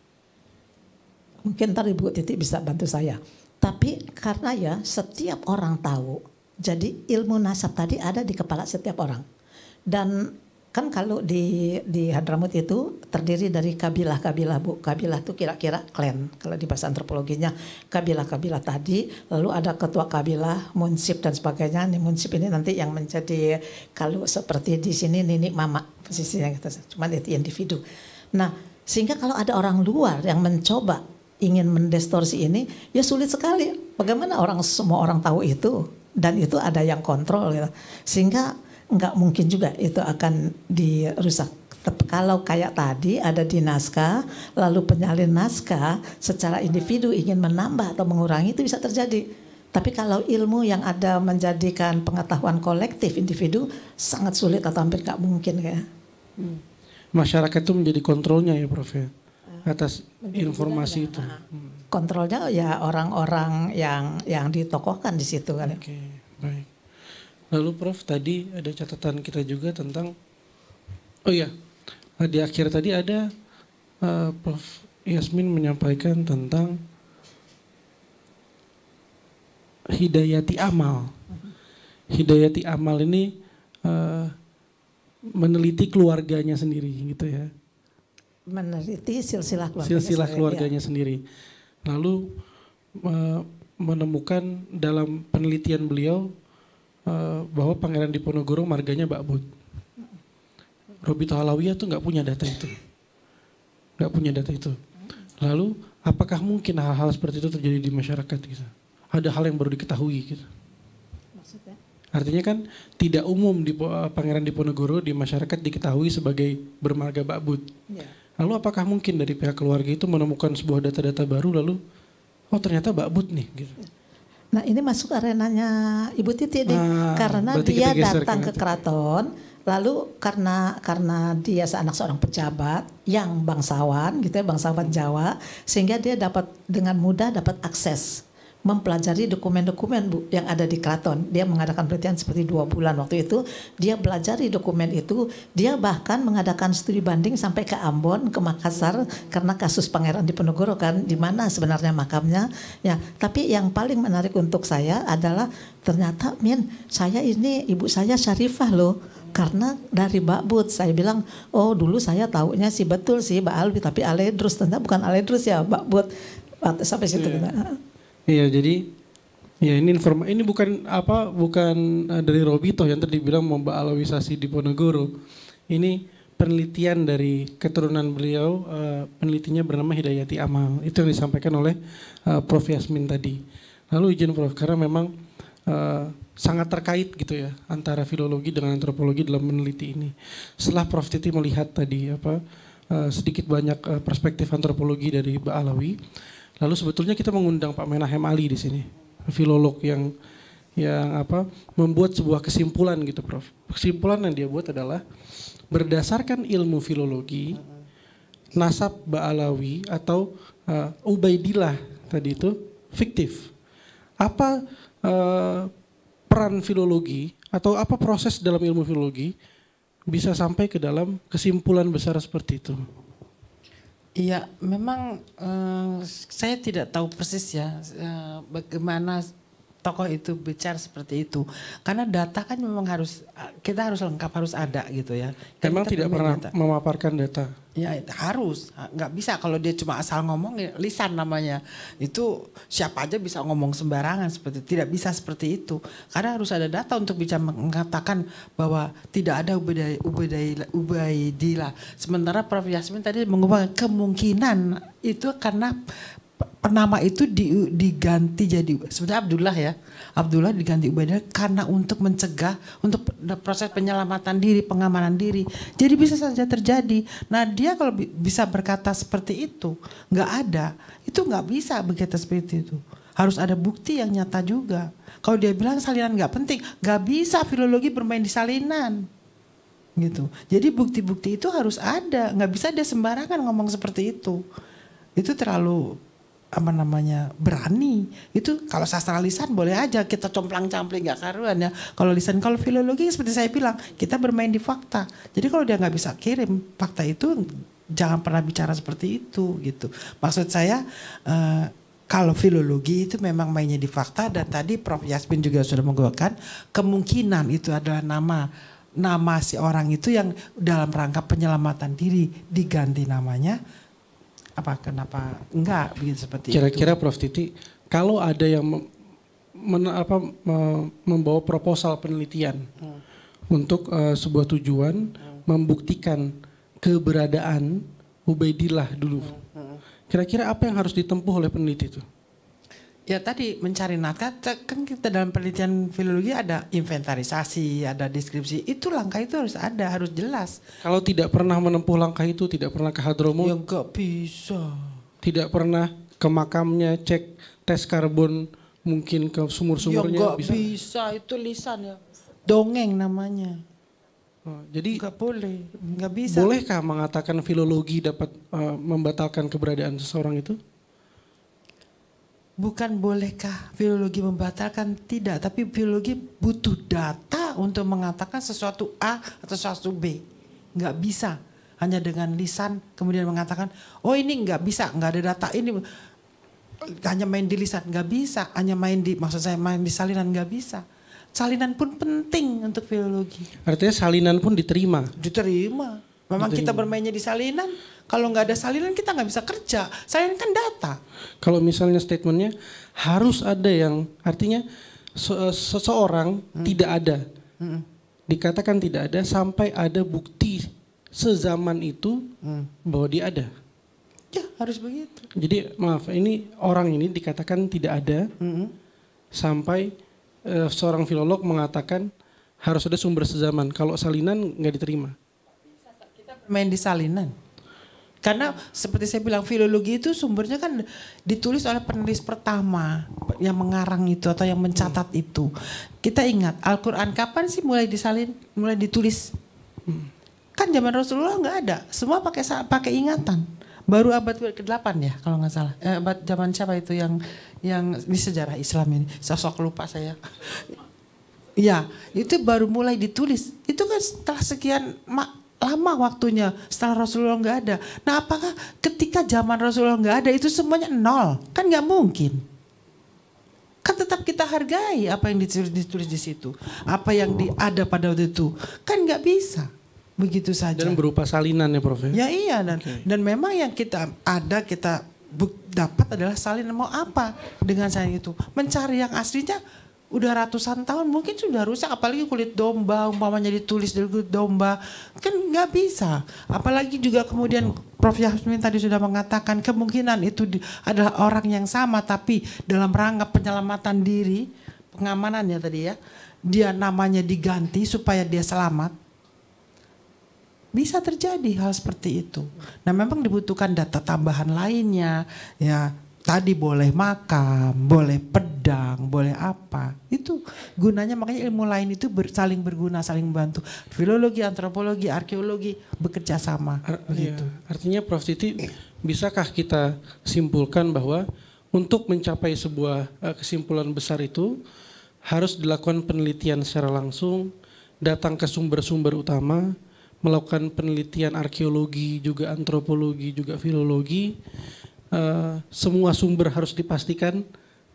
Mungkin tadi Ibu Titik bisa bantu saya. Tapi karena ya setiap orang tahu, jadi ilmu nasab tadi ada di kepala setiap orang. Dan kan kalau di di Hadramut itu terdiri dari kabilah-kabilah bu kabilah itu kira-kira klan kalau di bahasa antropologinya kabilah-kabilah tadi lalu ada ketua kabilah munsip dan sebagainya nih munsip ini nanti yang menjadi kalau seperti di sini nini mama posisinya kita cuma itu individu nah sehingga kalau ada orang luar yang mencoba ingin mendestorsi ini ya sulit sekali bagaimana orang semua orang tahu itu dan itu ada yang kontrol gitu. sehingga nggak mungkin juga itu akan dirusak. Tapi Kalau kayak tadi ada di naskah, lalu penyalin naskah secara individu ingin menambah atau mengurangi itu bisa terjadi. Tapi kalau ilmu yang ada menjadikan pengetahuan kolektif individu sangat sulit atau hampir nggak mungkin ya. Hmm. Masyarakat itu menjadi kontrolnya ya Prof ya ah. atas informasi itu. Hmm. Kontrolnya ya orang-orang yang yang ditokohkan di situ kan. Ya. Okay. Lalu Prof tadi ada catatan kita juga tentang oh iya di akhir tadi ada uh, Prof Yasmin menyampaikan tentang hidayati amal. Hidayati amal ini uh, meneliti keluarganya sendiri gitu ya. Meneliti silsilah keluarganya. Silsilah keluarganya ya. sendiri. Lalu uh, menemukan dalam penelitian beliau Eh, bahwa Pangeran Diponegoro marganya Bakbut. Robito Halawiyah tuh nggak punya data itu. Nggak punya data itu. Lalu apakah mungkin hal-hal seperti itu terjadi di masyarakat gitu? Ada hal yang baru diketahui gitu. Maksudnya? Artinya kan tidak umum di eh, Pangeran Diponegoro di masyarakat diketahui sebagai bermarga Bakbut. Ya. Lalu apakah mungkin dari pihak keluarga itu menemukan sebuah data-data baru lalu oh ternyata Mbak Bud nih gitu. Ya Nah ini masuk arenanya Ibu Titi nih, ah, karena dia datang ke, keraton, lalu karena karena dia anak seorang pejabat yang bangsawan gitu ya bangsawan Jawa, sehingga dia dapat dengan mudah dapat akses mempelajari dokumen-dokumen bu yang ada di keraton. Dia mengadakan penelitian seperti dua bulan waktu itu. Dia pelajari dokumen itu. Dia bahkan mengadakan studi banding sampai ke Ambon, ke Makassar karena kasus Pangeran Diponegoro kan, di mana sebenarnya makamnya. Ya, tapi yang paling menarik untuk saya adalah ternyata Min, saya ini ibu saya Syarifah loh karena dari Mbak But, saya bilang oh dulu saya taunya sih betul sih Mbak Alwi tapi Aledrus ternyata bukan Aledrus ya Mbak But. sampai situ yeah. Kita. Ah. Iya, jadi ya ini informa ini bukan apa bukan eh, dari Robito yang tadi bilang membaalawisasi di Ponegoro. Ini penelitian dari keturunan beliau, eh, penelitinya bernama Hidayati Amal. Itu yang disampaikan oleh eh, Prof Yasmin tadi. Lalu izin Prof karena memang sangat terkait gitu ya antara filologi dengan antropologi dalam meneliti ini. Setelah Prof Titi melihat tadi apa sedikit banyak perspektif antropologi dari Ba'alawi, Alawi Lalu sebetulnya kita mengundang Pak Menahem Ali di sini, filolog yang yang apa membuat sebuah kesimpulan gitu, Prof. Kesimpulan yang dia buat adalah berdasarkan ilmu filologi nasab Ba'alawi atau uh, Ubaidillah tadi itu fiktif. Apa uh, peran filologi atau apa proses dalam ilmu filologi bisa sampai ke dalam kesimpulan besar seperti itu? Iya, memang uh, saya tidak tahu persis ya uh, bagaimana tokoh itu bicara seperti itu. Karena data kan memang harus kita harus lengkap harus ada gitu ya. Dan memang tidak pernah data. memaparkan data. Ya harus, nggak bisa kalau dia cuma asal ngomong ya, lisan namanya. Itu siapa aja bisa ngomong sembarangan seperti tidak bisa seperti itu. Karena harus ada data untuk bisa mengatakan bahwa tidak ada ubaidillah. Sementara Prof Yasmin tadi mengubah kemungkinan itu karena nama itu di, diganti jadi sebenarnya Abdullah ya Abdullah diganti Ubaidah karena untuk mencegah untuk proses penyelamatan diri pengamanan diri jadi bisa saja terjadi nah dia kalau bi bisa berkata seperti itu nggak ada itu nggak bisa berkata seperti itu harus ada bukti yang nyata juga kalau dia bilang salinan nggak penting nggak bisa filologi bermain di salinan gitu jadi bukti-bukti itu harus ada nggak bisa dia sembarangan ngomong seperti itu itu terlalu apa namanya berani itu kalau sastra lisan boleh aja kita complang campling nggak karuan ya kalau lisan kalau filologi seperti saya bilang kita bermain di fakta jadi kalau dia nggak bisa kirim fakta itu jangan pernah bicara seperti itu gitu maksud saya eh, kalau filologi itu memang mainnya di fakta dan tadi Prof Yasmin juga sudah menggunakan kemungkinan itu adalah nama nama si orang itu yang dalam rangka penyelamatan diri diganti namanya apa kenapa enggak bikin seperti Kira-kira Prof Titi, kalau ada yang men, apa, membawa proposal penelitian hmm. untuk uh, sebuah tujuan hmm. membuktikan keberadaan Ubaidillah dulu. Hmm, hmm. Kira-kira apa yang harus ditempuh oleh peneliti itu? Ya tadi mencari nafkah, kan kita dalam penelitian filologi ada inventarisasi, ada deskripsi. Itu langkah itu harus ada, harus jelas. Kalau tidak pernah menempuh langkah itu, tidak pernah ke hadromo? Ya nggak bisa. Tidak pernah ke makamnya, cek tes karbon, mungkin ke sumur-sumurnya? Ya nggak bisa. bisa, itu lisan ya. Dongeng namanya. Oh, jadi nggak boleh, nggak bisa. Bolehkah mengatakan filologi dapat uh, membatalkan keberadaan seseorang itu? bukan bolehkah filologi membatalkan tidak tapi filologi butuh data untuk mengatakan sesuatu A atau sesuatu B nggak bisa hanya dengan lisan kemudian mengatakan oh ini nggak bisa nggak ada data ini hanya main di lisan nggak bisa hanya main di maksud saya main di salinan nggak bisa salinan pun penting untuk filologi artinya salinan pun diterima diterima memang diterima. kita bermainnya di salinan kalau nggak ada salinan kita nggak bisa kerja. Salinan kan data. Kalau misalnya statementnya harus ada yang artinya seseorang hmm. tidak ada. Hmm. Dikatakan tidak ada sampai ada bukti sezaman itu hmm. bahwa dia ada. Ya harus begitu. Jadi maaf ini orang ini dikatakan tidak ada hmm sampai uh, seorang filolog mengatakan harus ada sumber sezaman. Kalau salinan nggak diterima. Kita Main di salinan. Karena seperti saya bilang filologi itu sumbernya kan ditulis oleh penulis pertama yang mengarang itu atau yang mencatat hmm. itu. Kita ingat Al-Qur'an kapan sih mulai disalin, mulai ditulis? Hmm. Kan zaman Rasulullah nggak ada, semua pakai pakai ingatan. Baru abad ke-8 ya kalau nggak salah. Eh, abad zaman siapa itu yang yang di sejarah Islam ini? Sosok lupa saya. ya, itu baru mulai ditulis. Itu kan setelah sekian mak lama waktunya setelah Rasulullah nggak ada. Nah apakah ketika zaman Rasulullah nggak ada itu semuanya nol? Kan nggak mungkin. Kan tetap kita hargai apa yang ditulis, ditulis di situ. Apa yang di, ada pada waktu itu. Kan nggak bisa. Begitu saja. Dan berupa salinan ya Prof? Ya, ya iya. Dan, okay. dan memang yang kita ada kita dapat adalah salinan mau apa dengan saya itu. Mencari yang aslinya udah ratusan tahun mungkin sudah rusak apalagi kulit domba umpamanya ditulis dari kulit domba kan nggak bisa apalagi juga kemudian Prof Yasmin tadi sudah mengatakan kemungkinan itu adalah orang yang sama tapi dalam rangka penyelamatan diri pengamanan ya tadi ya dia namanya diganti supaya dia selamat bisa terjadi hal seperti itu nah memang dibutuhkan data tambahan lainnya ya tadi boleh makam, boleh pedang, boleh apa. Itu gunanya makanya ilmu lain itu ber, saling berguna, saling membantu. Filologi, antropologi, arkeologi bekerja sama. Ar begitu. Iya. Ya, artinya Prof Titi, bisakah kita simpulkan bahwa untuk mencapai sebuah eh, kesimpulan besar itu harus dilakukan penelitian secara langsung, datang ke sumber-sumber utama, melakukan penelitian arkeologi, juga antropologi, juga filologi uh, semua sumber harus dipastikan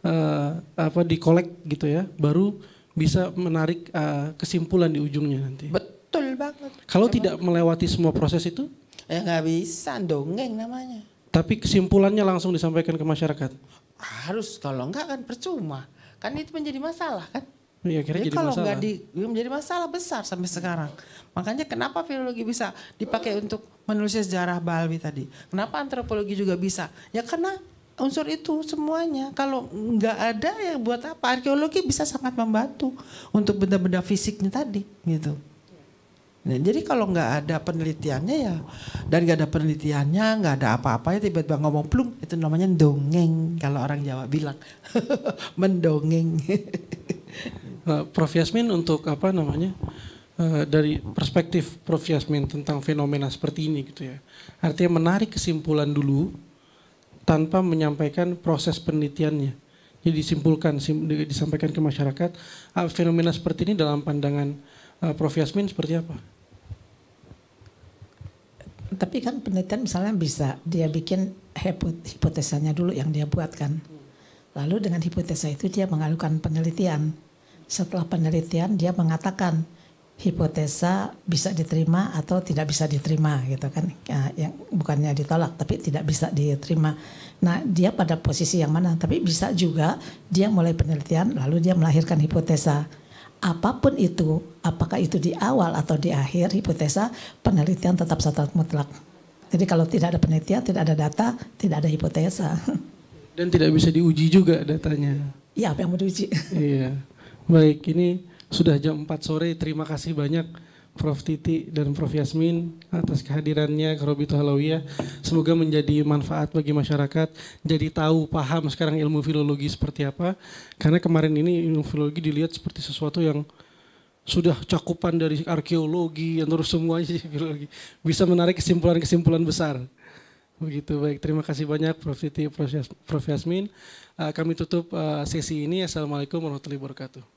uh, apa dikolek gitu ya, baru bisa menarik uh, kesimpulan di ujungnya nanti. Betul banget. Kalau tidak melewati semua proses itu? Ya nggak bisa, dongeng namanya. Tapi kesimpulannya langsung disampaikan ke masyarakat. Harus, kalau enggak kan percuma. Kan itu menjadi masalah kan? Ya, jadi, jadi kalau nggak di menjadi masalah besar sampai sekarang. Makanya kenapa filologi bisa dipakai untuk menulis sejarah Balbi tadi? Kenapa antropologi juga bisa? Ya karena unsur itu semuanya. Kalau nggak ada ya buat apa? Arkeologi bisa sangat membantu untuk benda-benda fisiknya tadi gitu. Nah, jadi kalau nggak ada penelitiannya ya dan nggak ada penelitiannya nggak ada apa apa ya tiba-tiba ngomong plum itu namanya dongeng kalau orang Jawa bilang mendongeng. Eh, Prof Yasmin untuk apa namanya eh, dari perspektif Prof Yasmin tentang fenomena seperti ini gitu ya. Artinya menarik kesimpulan dulu tanpa menyampaikan proses penelitiannya. Jadi disimpulkan disampaikan ke masyarakat ah, fenomena seperti ini dalam pandangan eh, Prof Yasmin seperti apa? Tapi kan penelitian misalnya bisa dia bikin hipotesanya dulu yang dia buatkan. Lalu dengan hipotesa itu dia mengalukan penelitian setelah penelitian dia mengatakan hipotesa bisa diterima atau tidak bisa diterima gitu kan ya, yang bukannya ditolak tapi tidak bisa diterima nah dia pada posisi yang mana tapi bisa juga dia mulai penelitian lalu dia melahirkan hipotesa apapun itu apakah itu di awal atau di akhir hipotesa penelitian tetap satu mutlak jadi kalau tidak ada penelitian tidak ada data tidak ada hipotesa dan tidak bisa diuji juga datanya ya apa yang mau diuji iya Baik, ini sudah jam 4 sore. Terima kasih banyak Prof. Titi dan Prof. Yasmin atas kehadirannya ke Robito Halawiyah. Semoga menjadi manfaat bagi masyarakat. Jadi tahu, paham sekarang ilmu filologi seperti apa. Karena kemarin ini ilmu filologi dilihat seperti sesuatu yang sudah cakupan dari arkeologi yang terus semuanya filologi. Bisa menarik kesimpulan-kesimpulan besar. Begitu baik, terima kasih banyak Prof. Titi, Prof. Yasmin. Eh, kami tutup eh, sesi ini. Assalamualaikum warahmatullahi wabarakatuh.